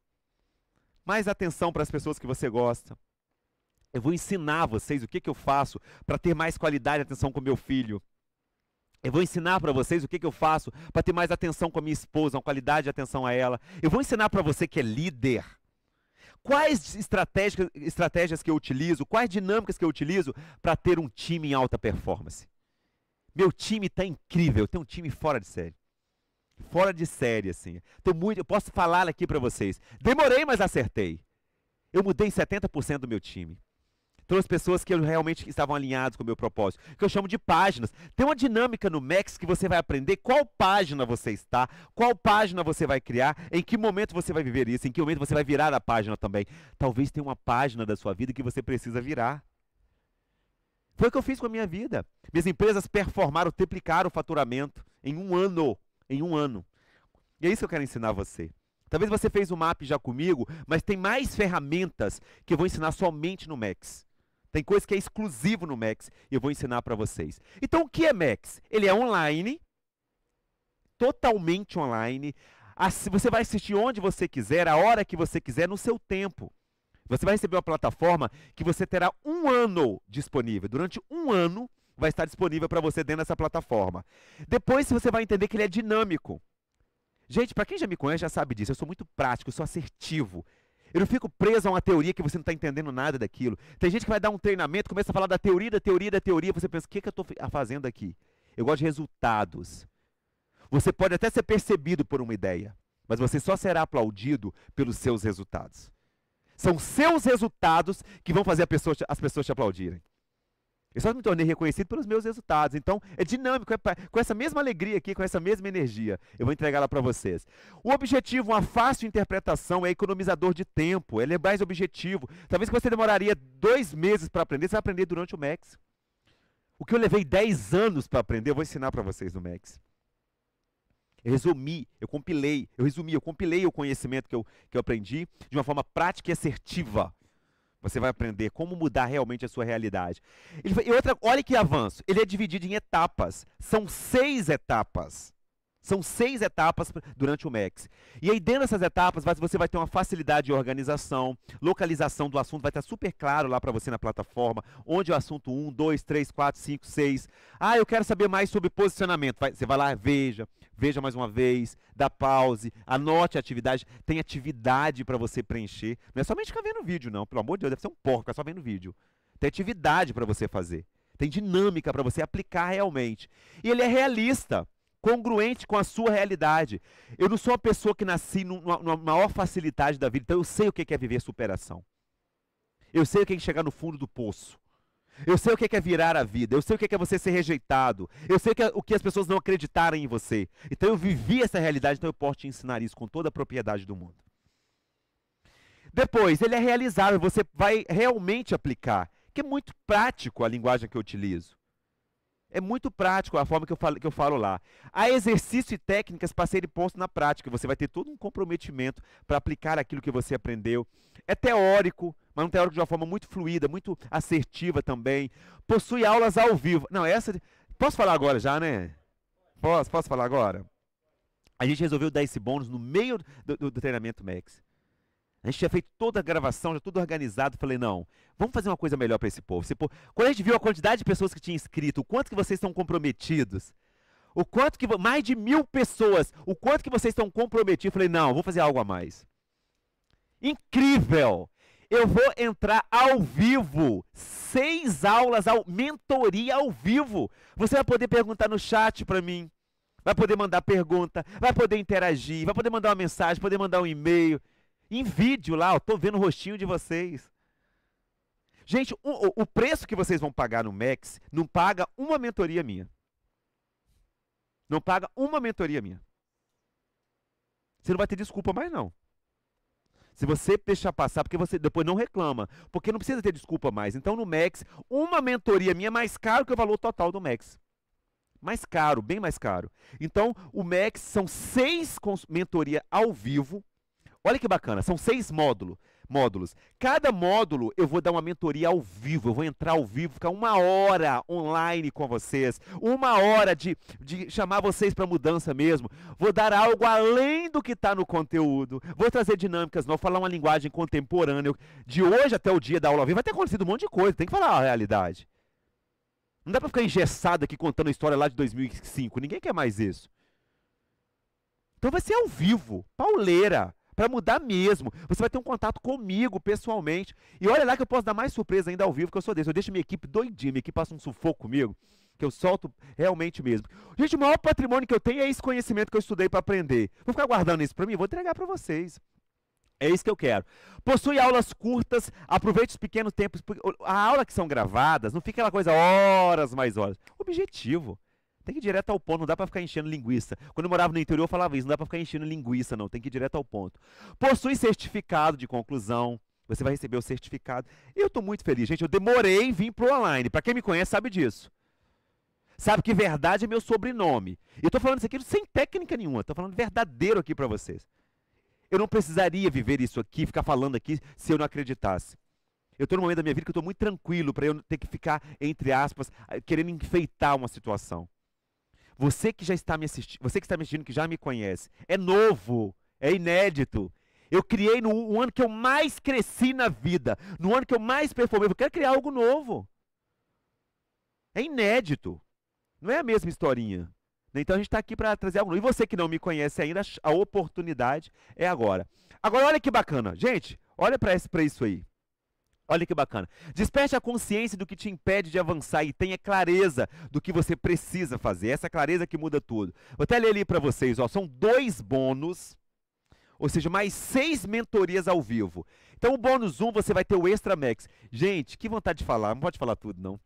Mais atenção para as pessoas que você gosta. Eu vou ensinar vocês o que, que eu faço para ter mais qualidade e atenção com meu filho. Eu vou ensinar para vocês o que, que eu faço para ter mais atenção com a minha esposa, uma qualidade de atenção a ela. Eu vou ensinar para você que é líder quais estratégias, estratégias que eu utilizo, quais dinâmicas que eu utilizo para ter um time em alta performance. Meu time está incrível, tem um time fora de série. Fora de série, assim. Tenho muito, eu posso falar aqui para vocês. Demorei, mas acertei. Eu mudei 70% do meu time. Trouxe pessoas que realmente estavam alinhadas com o meu propósito, que eu chamo de páginas. Tem uma dinâmica no Max que você vai aprender qual página você está, qual página você vai criar, em que momento você vai viver isso, em que momento você vai virar a página também. Talvez tenha uma página da sua vida que você precisa virar. Foi o que eu fiz com a minha vida. Minhas empresas performaram, triplicaram o faturamento em um ano. Em um ano. E é isso que eu quero ensinar você. Talvez você fez o um map já comigo, mas tem mais ferramentas que eu vou ensinar somente no Max. Tem coisa que é exclusivo no Max e eu vou ensinar para vocês. Então, o que é Max? Ele é online, totalmente online. Ah, você vai assistir onde você quiser, a hora que você quiser, no seu tempo. Você vai receber uma plataforma que você terá um ano disponível. Durante um ano vai estar disponível para você dentro dessa plataforma. Depois você vai entender que ele é dinâmico. Gente, para quem já me conhece já sabe disso, eu sou muito prático, eu sou assertivo. Eu não fico preso a uma teoria que você não está entendendo nada daquilo. Tem gente que vai dar um treinamento, começa a falar da teoria, da teoria, da teoria. Você pensa, o que, que eu estou ah, fazendo aqui? Eu gosto de resultados. Você pode até ser percebido por uma ideia, mas você só será aplaudido pelos seus resultados. São seus resultados que vão fazer pessoa, as pessoas te aplaudirem. Eu só me tornei reconhecido pelos meus resultados. Então, é dinâmico, é pra, com essa mesma alegria aqui, com essa mesma energia. Eu vou entregar ela para vocês. O objetivo, uma fácil interpretação, é economizador de tempo, é mais objetivo. Talvez que você demoraria dois meses para aprender, você vai aprender durante o MEX. O que eu levei dez anos para aprender, eu vou ensinar para vocês no MEX. Eu resumi, eu compilei, eu resumi, eu compilei o conhecimento que eu, que eu aprendi de uma forma prática e assertiva. Você vai aprender como mudar realmente a sua realidade. Ele, e outra, olha que avanço. Ele é dividido em etapas. São seis etapas. São seis etapas durante o MEX. E aí, dentro dessas etapas, você vai ter uma facilidade de organização, localização do assunto, vai estar super claro lá para você na plataforma, onde é o assunto 1, 2, 3, 4, 5, 6. Ah, eu quero saber mais sobre posicionamento. Vai, você vai lá, veja, veja mais uma vez, dá pause, anote a atividade, tem atividade para você preencher. Não é somente ficar vendo vídeo, não. Pelo amor de Deus, deve ser um porco, ficar só vendo vídeo. Tem atividade para você fazer. Tem dinâmica para você aplicar realmente. E ele é realista congruente com a sua realidade. Eu não sou uma pessoa que nasci numa, numa maior facilidade da vida, então eu sei o que é, é viver superação. Eu sei o é que é chegar no fundo do poço. Eu sei o que é, é virar a vida. Eu sei o que é você ser rejeitado. Eu sei o que as pessoas não acreditarem em você. Então eu vivi essa realidade, então eu posso te ensinar isso com toda a propriedade do mundo. Depois, ele é realizável, você vai realmente aplicar. Que é muito prático a linguagem que eu utilizo. É muito prático a forma que eu falo, que eu falo lá. Há exercício e técnicas para serem postos na prática. Você vai ter todo um comprometimento para aplicar aquilo que você aprendeu. É teórico, mas um teórico de uma forma muito fluida, muito assertiva também. Possui aulas ao vivo. Não, essa. Posso falar agora já, né? Posso, posso falar agora? A gente resolveu dar esse bônus no meio do, do, do treinamento Max. A gente tinha feito toda a gravação, já tudo organizado. Falei, não, vamos fazer uma coisa melhor para esse povo. esse povo. Quando a gente viu a quantidade de pessoas que tinha inscrito, o quanto que vocês estão comprometidos, o quanto que. Mais de mil pessoas, o quanto que vocês estão comprometidos. Falei, não, vou fazer algo a mais. Incrível! Eu vou entrar ao vivo, seis aulas, ao, mentoria ao vivo. Você vai poder perguntar no chat para mim, vai poder mandar pergunta, vai poder interagir, vai poder mandar uma mensagem, poder mandar um e-mail. Em vídeo lá, eu tô vendo o rostinho de vocês. Gente, o, o preço que vocês vão pagar no Max não paga uma mentoria minha. Não paga uma mentoria minha. Você não vai ter desculpa mais, não. Se você deixar passar, porque você depois não reclama. Porque não precisa ter desculpa mais. Então, no Max, uma mentoria minha é mais caro que o valor total do Max. Mais caro, bem mais caro. Então, o Max são seis mentoria ao vivo, Olha que bacana, são seis módulo, módulos. Cada módulo eu vou dar uma mentoria ao vivo, eu vou entrar ao vivo, ficar uma hora online com vocês, uma hora de, de chamar vocês para mudança mesmo. Vou dar algo além do que está no conteúdo, vou trazer dinâmicas novas, falar uma linguagem contemporânea. De hoje até o dia da aula ao vivo vai ter acontecido um monte de coisa, tem que falar a realidade. Não dá para ficar engessado aqui contando a história lá de 2005, ninguém quer mais isso. Então vai ser ao vivo, pauleira para mudar mesmo. Você vai ter um contato comigo pessoalmente. E olha lá que eu posso dar mais surpresa ainda ao vivo, que eu sou desse. Eu deixo minha equipe doidinha, minha equipe passa um sufoco comigo, que eu solto realmente mesmo. Gente, o maior patrimônio que eu tenho é esse conhecimento que eu estudei para aprender. Vou ficar guardando isso para mim, vou entregar para vocês. É isso que eu quero. Possui aulas curtas, aproveite os pequenos tempos. A aula que são gravadas, não fica aquela coisa horas mais horas. Objetivo. Tem que ir direto ao ponto, não dá para ficar enchendo linguiça. Quando eu morava no interior, eu falava isso, não dá para ficar enchendo linguiça, não. Tem que ir direto ao ponto. Possui certificado de conclusão. Você vai receber o certificado. Eu estou muito feliz, gente. Eu demorei em vir pro online. Para quem me conhece, sabe disso. Sabe que verdade é meu sobrenome. E eu estou falando isso aqui sem técnica nenhuma. Estou falando verdadeiro aqui para vocês. Eu não precisaria viver isso aqui, ficar falando aqui, se eu não acreditasse. Eu estou num momento da minha vida que eu estou muito tranquilo para eu ter que ficar, entre aspas, querendo enfeitar uma situação. Você que já está me assistindo, você que está me assistindo, que já me conhece, é novo, é inédito. Eu criei no, ano que eu mais cresci na vida, no ano que eu mais performei. Eu quero criar algo novo. É inédito. Não é a mesma historinha. Né? Então a gente está aqui para trazer algo novo. E você que não me conhece ainda, a oportunidade é agora. Agora, olha que bacana. Gente, olha para isso aí. Olha que bacana. Desperte a consciência do que te impede de avançar e tenha clareza do que você precisa fazer. Essa clareza que muda tudo. Vou até ler ali para vocês, ó, são dois bônus, ou seja, mais seis mentorias ao vivo. Então, o bônus 1, um, você vai ter o Extra Max. Gente, que vontade de falar, não pode falar tudo, não.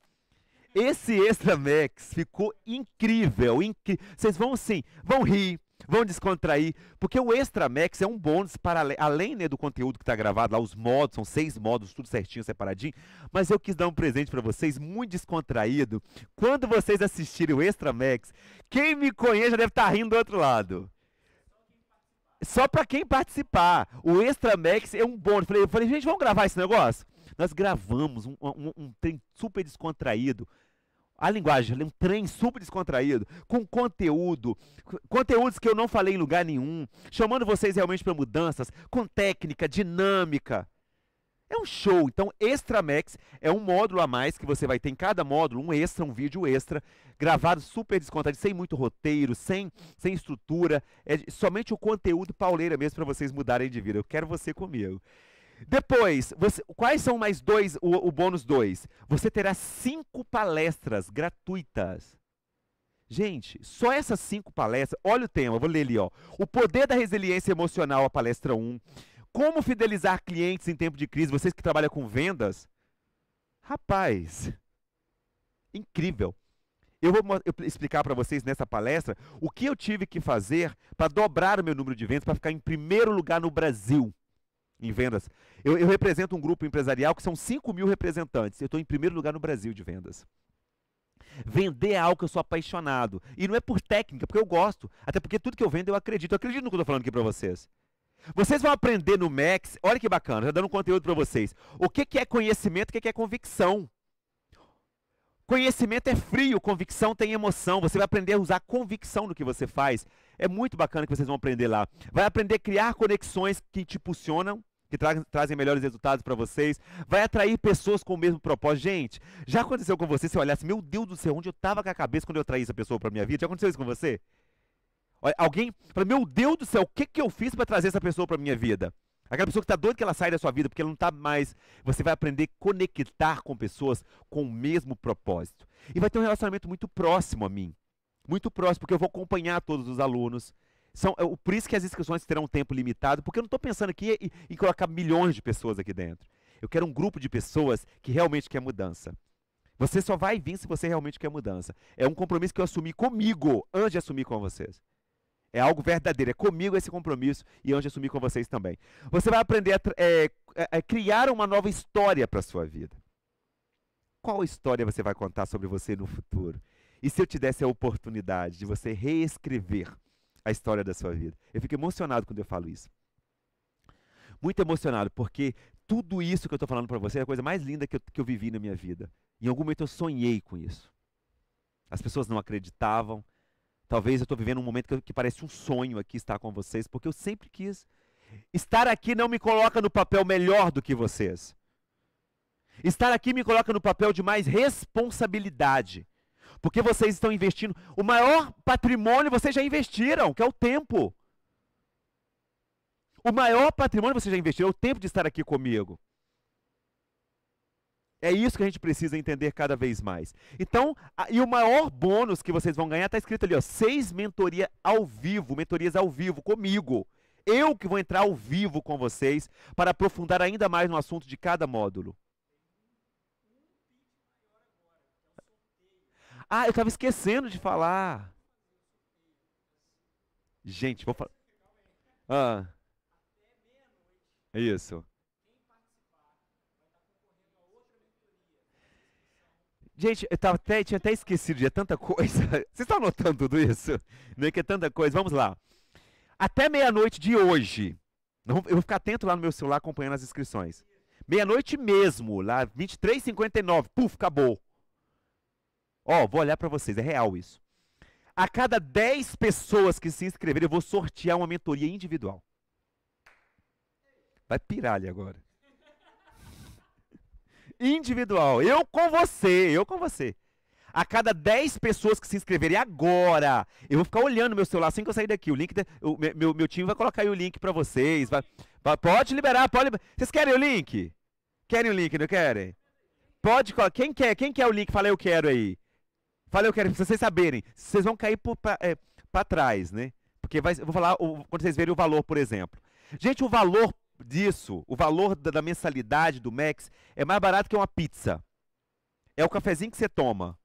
Esse Extra Max ficou incrível, incrível. Vocês vão, sim, vão rir, Vão descontrair, porque o Extra Max é um bônus para além né, do conteúdo que está gravado lá, os modos, são seis modos, tudo certinho, separadinho. Mas eu quis dar um presente para vocês, muito descontraído. Quando vocês assistirem o Extra Max, quem me conhece já deve estar tá rindo do outro lado só para quem participar. O Extra Max é um bônus. Falei, eu falei, gente, vamos gravar esse negócio? Nós gravamos um, um, um trem super descontraído a linguagem, um trem super descontraído, com conteúdo, conteúdos que eu não falei em lugar nenhum, chamando vocês realmente para mudanças, com técnica, dinâmica. É um show. Então, Extra Max é um módulo a mais que você vai ter em cada módulo, um extra, um vídeo extra, gravado super descontado, sem muito roteiro, sem, sem estrutura. É somente o conteúdo pauleira mesmo para vocês mudarem de vida. Eu quero você comigo. Depois, você, quais são mais dois, o, o bônus dois? Você terá cinco palestras gratuitas. Gente, só essas cinco palestras, olha o tema, vou ler ali, ó. O poder da resiliência emocional, a palestra 1. Como fidelizar clientes em tempo de crise, vocês que trabalham com vendas. Rapaz, incrível. Eu vou explicar para vocês nessa palestra o que eu tive que fazer para dobrar o meu número de vendas, para ficar em primeiro lugar no Brasil em vendas. Eu, eu, represento um grupo empresarial que são 5 mil representantes. Eu estou em primeiro lugar no Brasil de vendas. Vender é algo que eu sou apaixonado. E não é por técnica, porque eu gosto. Até porque tudo que eu vendo eu acredito. Eu acredito no que eu estou falando aqui para vocês. Vocês vão aprender no Max, olha que bacana, já dando um conteúdo para vocês. O que, que é conhecimento, o que, que é convicção. Conhecimento é frio, convicção tem emoção. Você vai aprender a usar convicção no que você faz. É muito bacana que vocês vão aprender lá. Vai aprender a criar conexões que te impulsionam que tra trazem melhores resultados para vocês, vai atrair pessoas com o mesmo propósito. Gente, já aconteceu com você se eu olhasse, meu Deus do céu, onde eu tava com a cabeça quando eu atraí essa pessoa para minha vida? Já aconteceu isso com você? Alguém fala, meu Deus do céu, o que, que eu fiz para trazer essa pessoa para minha vida? Aquela pessoa que está doida que ela sai da sua vida, porque ela não está mais. Você vai aprender a conectar com pessoas com o mesmo propósito. E vai ter um relacionamento muito próximo a mim. Muito próximo, porque eu vou acompanhar todos os alunos. São, é, por isso que as inscrições terão um tempo limitado, porque eu não estou pensando aqui em, em colocar milhões de pessoas aqui dentro. Eu quero um grupo de pessoas que realmente quer mudança. Você só vai vir se você realmente quer mudança. É um compromisso que eu assumi comigo antes de assumir com vocês. É algo verdadeiro. É comigo esse compromisso e antes de assumir com vocês também. Você vai aprender a, é, a é, é, criar uma nova história para a sua vida. Qual história você vai contar sobre você no futuro? E se eu te desse a oportunidade de você reescrever a história da sua vida. Eu fico emocionado quando eu falo isso. Muito emocionado, porque tudo isso que eu estou falando para você é a coisa mais linda que eu, que eu vivi na minha vida. Em algum momento eu sonhei com isso. As pessoas não acreditavam. Talvez eu estou vivendo um momento que, que parece um sonho aqui estar com vocês, porque eu sempre quis. Estar aqui não me coloca no papel melhor do que vocês. Estar aqui me coloca no papel de mais responsabilidade. Porque vocês estão investindo. O maior patrimônio vocês já investiram, que é o tempo. O maior patrimônio vocês já investiram é o tempo de estar aqui comigo. É isso que a gente precisa entender cada vez mais. Então, a, e o maior bônus que vocês vão ganhar está escrito ali, ó, seis mentoria ao vivo, mentorias ao vivo comigo. Eu que vou entrar ao vivo com vocês para aprofundar ainda mais no assunto de cada módulo. Ah, eu estava esquecendo de falar. Gente, vou falar. Ah. É isso. Gente, eu tava até, tinha até esquecido de é tanta coisa. <laughs> Vocês estão notando tudo isso? Né, que é tanta coisa. Vamos lá. Até meia-noite de hoje. eu vou ficar atento lá no meu celular acompanhando as inscrições. Meia-noite mesmo, lá 23h59. Puf, acabou. Ó, oh, vou olhar para vocês, é real isso. A cada 10 pessoas que se inscreverem, eu vou sortear uma mentoria individual. Vai pirar ali agora. <laughs> Individual, eu com você, eu com você. A cada 10 pessoas que se inscreverem agora, eu vou ficar olhando meu celular assim que eu sair daqui. O link, de, o, meu, meu time vai colocar aí o link para vocês. Vai, vai, pode liberar, pode liberar. Vocês querem o link? Querem o link, não querem? Pode, quem quer? Quem quer o link? Fala eu quero aí. Falei, eu quero, pra vocês saberem. Vocês vão cair para é, trás, né? Porque vai, vou falar, o, quando vocês verem o valor, por exemplo. Gente, o valor disso, o valor da, da mensalidade do Max é mais barato que uma pizza. É o cafezinho que você toma.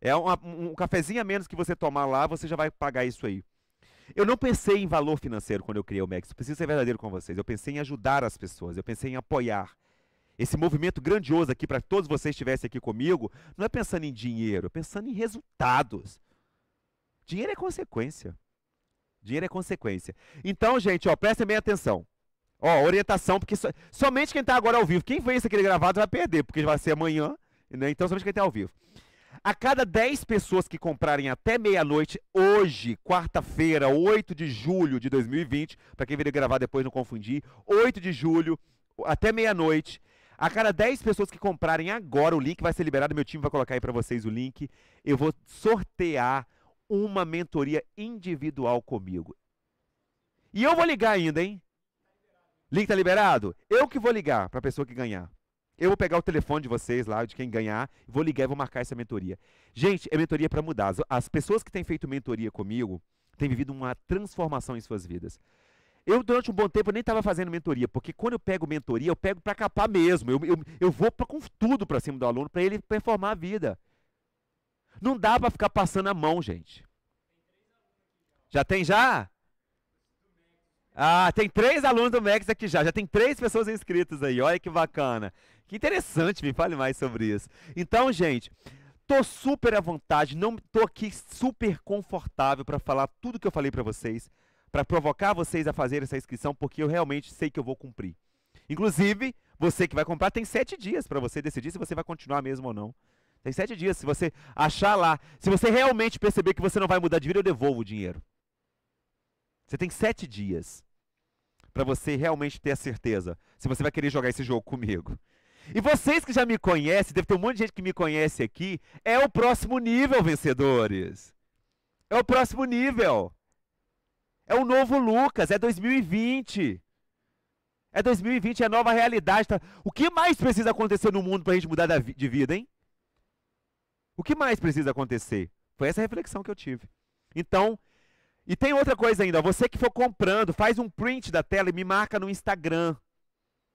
É uma, um cafezinho a menos que você tomar lá, você já vai pagar isso aí. Eu não pensei em valor financeiro quando eu criei o Max. preciso ser verdadeiro com vocês. Eu pensei em ajudar as pessoas. Eu pensei em apoiar esse movimento grandioso aqui para todos vocês estivessem aqui comigo, não é pensando em dinheiro, é pensando em resultados. Dinheiro é consequência. Dinheiro é consequência. Então, gente, ó, prestem bem atenção. Ó, orientação, porque so, somente quem está agora ao vivo, quem vê isso aqui gravado vai perder, porque vai ser amanhã, né? Então, somente quem está ao vivo. A cada 10 pessoas que comprarem até meia-noite, hoje, quarta-feira, 8 de julho de 2020, para quem veio gravar depois não confundir, 8 de julho, até meia-noite, a cada 10 pessoas que comprarem agora o link, vai ser liberado. Meu time vai colocar aí para vocês o link. Eu vou sortear uma mentoria individual comigo. E eu vou ligar ainda, hein? Link tá liberado? Eu que vou ligar para a pessoa que ganhar. Eu vou pegar o telefone de vocês lá, de quem ganhar, vou ligar e vou marcar essa mentoria. Gente, é mentoria para mudar. As pessoas que têm feito mentoria comigo têm vivido uma transformação em suas vidas. Eu, durante um bom tempo, nem estava fazendo mentoria, porque quando eu pego mentoria, eu pego para capar mesmo. Eu, eu, eu vou pra, com tudo para cima do aluno para ele performar a vida. Não dá para ficar passando a mão, gente. Já tem já? Ah, tem três alunos do MEX aqui já. Já tem três pessoas inscritas aí. Olha que bacana. Que interessante, me fale mais sobre isso. Então, gente, tô super à vontade, não tô aqui super confortável para falar tudo que eu falei para vocês para provocar vocês a fazer essa inscrição, porque eu realmente sei que eu vou cumprir. Inclusive, você que vai comprar tem sete dias para você decidir se você vai continuar mesmo ou não. Tem sete dias. Se você achar lá, se você realmente perceber que você não vai mudar de vida, eu devolvo o dinheiro. Você tem sete dias para você realmente ter a certeza se você vai querer jogar esse jogo comigo. E vocês que já me conhecem, deve ter um monte de gente que me conhece aqui, é o próximo nível, vencedores. É o próximo nível. É o novo Lucas, é 2020. É 2020, é nova realidade. Tá? O que mais precisa acontecer no mundo para a gente mudar de vida, hein? O que mais precisa acontecer? Foi essa reflexão que eu tive. Então, e tem outra coisa ainda. Você que for comprando, faz um print da tela e me marca no Instagram.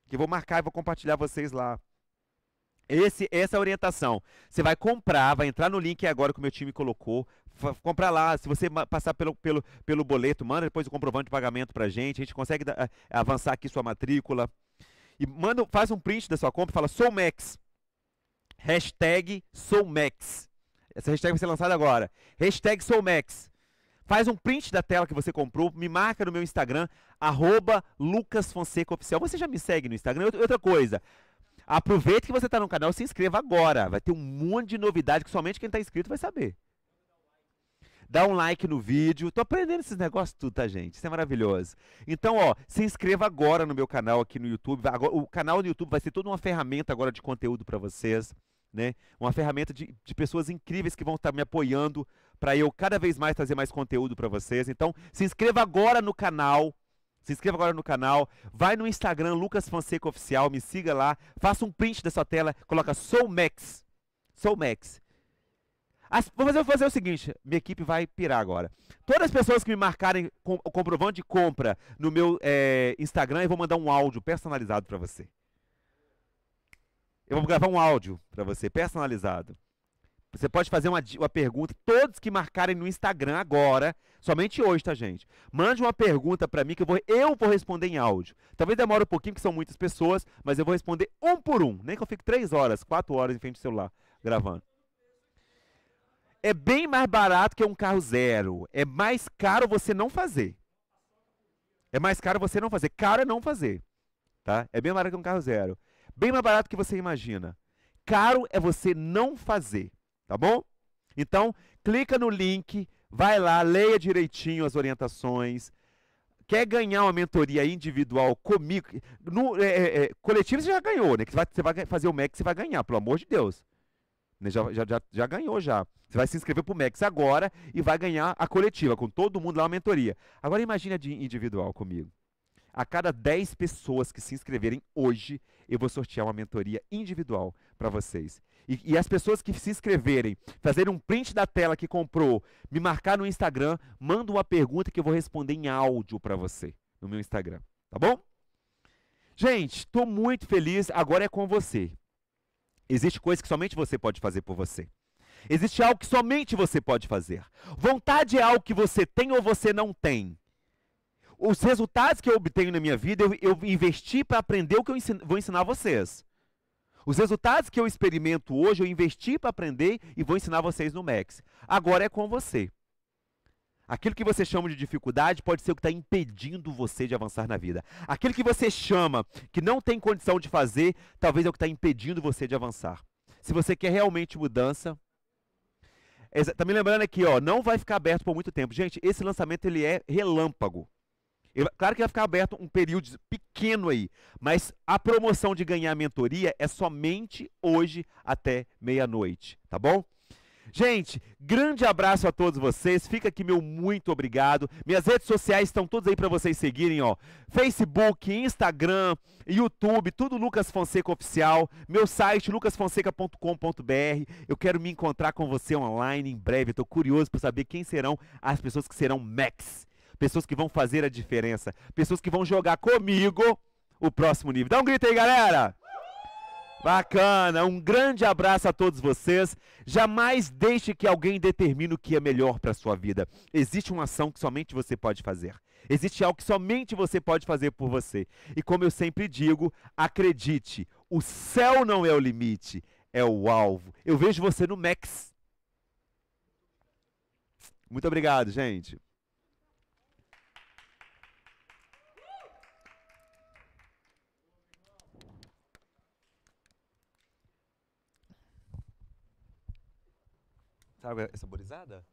Que eu vou marcar e vou compartilhar vocês lá. Esse, essa é orientação. Você vai comprar, vai entrar no link agora que o meu time colocou. Comprar lá, se você passar pelo, pelo, pelo boleto, manda depois o comprovante de pagamento pra gente. A gente consegue avançar aqui sua matrícula. E manda, faz um print da sua compra e fala sou Max. Hashtag sou Max. Essa hashtag vai ser lançada agora. Hashtag sou Max. Faz um print da tela que você comprou, me marca no meu Instagram, arroba Lucas Fonseca Oficial. Você já me segue no Instagram? Outra coisa, Aproveita que você está no canal, se inscreva agora. Vai ter um monte de novidade que somente quem está inscrito vai saber. Dá um like no vídeo. Tô aprendendo esses negócios tudo, tá, gente? Isso é maravilhoso. Então, ó, se inscreva agora no meu canal aqui no YouTube. Agora, o canal do YouTube vai ser toda uma ferramenta agora de conteúdo para vocês. Né? Uma ferramenta de, de, pessoas incríveis que vão estar tá me apoiando para eu cada vez mais trazer mais conteúdo para vocês. Então, se inscreva agora no canal. Se inscreva agora no canal, vai no Instagram Lucas Fonseca Oficial, me siga lá, faça um print dessa tela, coloca Sou Max. Sou Max. As, fazer, fazer o seguinte, minha equipe vai pirar agora. Todas as pessoas que me marcarem com, o comprovante de compra no meu é, Instagram, eu vou mandar um áudio personalizado para você. Eu vou gravar um áudio para você, personalizado. Você pode fazer uma, uma pergunta, todos que marcarem no Instagram agora, somente hoje, tá, gente? Mande uma pergunta para mim que eu vou, eu vou responder em áudio. Talvez demore um pouquinho, porque são muitas pessoas, mas eu vou responder um por um. Nem que eu fique três horas, quatro horas em frente ao celular gravando. É bem mais barato que um carro zero. É mais caro você não fazer. É mais caro você não fazer. Caro é não fazer. Tá? É bem mais barato que um carro zero. Bem mais barato que você imagina. Caro é você não fazer. Tá bom? Então, clica no link, vai lá, leia direitinho as orientações. Quer ganhar uma mentoria individual comigo? No, é, é, é coletivo você já ganhou, né? Que você, vai, você vai fazer o MEC, você vai ganhar, pelo amor de Deus. Né? Já, já, já, já, ganhou já. Você vai se inscrever para o MEX agora e vai ganhar a coletiva, com todo mundo lá uma mentoria. Agora imagina de individual comigo. A cada 10 pessoas que se inscreverem hoje, eu vou sortear uma mentoria individual para vocês e, e as pessoas que se inscreverem, fazerem um print da tela que comprou, me marcar no Instagram, manda uma pergunta que eu vou responder em áudio para você no meu Instagram, tá bom? Gente, estou muito feliz, agora é com você. Existe coisa que somente você pode fazer por você. Existe algo que somente você pode fazer. Vontade é algo que você tem ou você não tem. Os resultados que eu obtenho na minha vida, eu, eu investi para aprender o que eu vou ensinar a vocês. Os resultados que eu experimento hoje, eu investi para aprender e vou ensinar vocês no Max. Agora é com você. Aquilo que você chama de dificuldade pode ser o que está impedindo você de avançar na vida. Aquilo que você chama que não tem condição de fazer, talvez é o que está impedindo você de avançar. Se você quer realmente mudança, Tá me lembrando aqui, ó, não vai ficar aberto por muito tempo. Gente, esse lançamento ele é relâmpago claro que vai ficar aberto um período pequeno aí, mas a promoção de ganhar mentoria é somente hoje até meia-noite, tá bom? Gente, grande abraço a todos vocês. Fica aqui meu muito obrigado. Minhas redes sociais estão todas aí para vocês seguirem, ó. Facebook, Instagram, YouTube, tudo Lucas Fonseca oficial. Meu site lucasfonseca.com.br. Eu quero me encontrar com você online em breve. Estou curioso para saber quem serão as pessoas que serão Max pessoas que vão fazer a diferença, pessoas que vão jogar comigo o próximo nível. Dá um grito aí, galera! Bacana, um grande abraço a todos vocês. Jamais deixe que alguém determine o que é melhor para sua vida. Existe uma ação que somente você pode fazer. Existe algo que somente você pode fazer por você. E como eu sempre digo, acredite, o céu não é o limite, é o alvo. Eu vejo você no Max. Muito obrigado, gente. essa saborizada?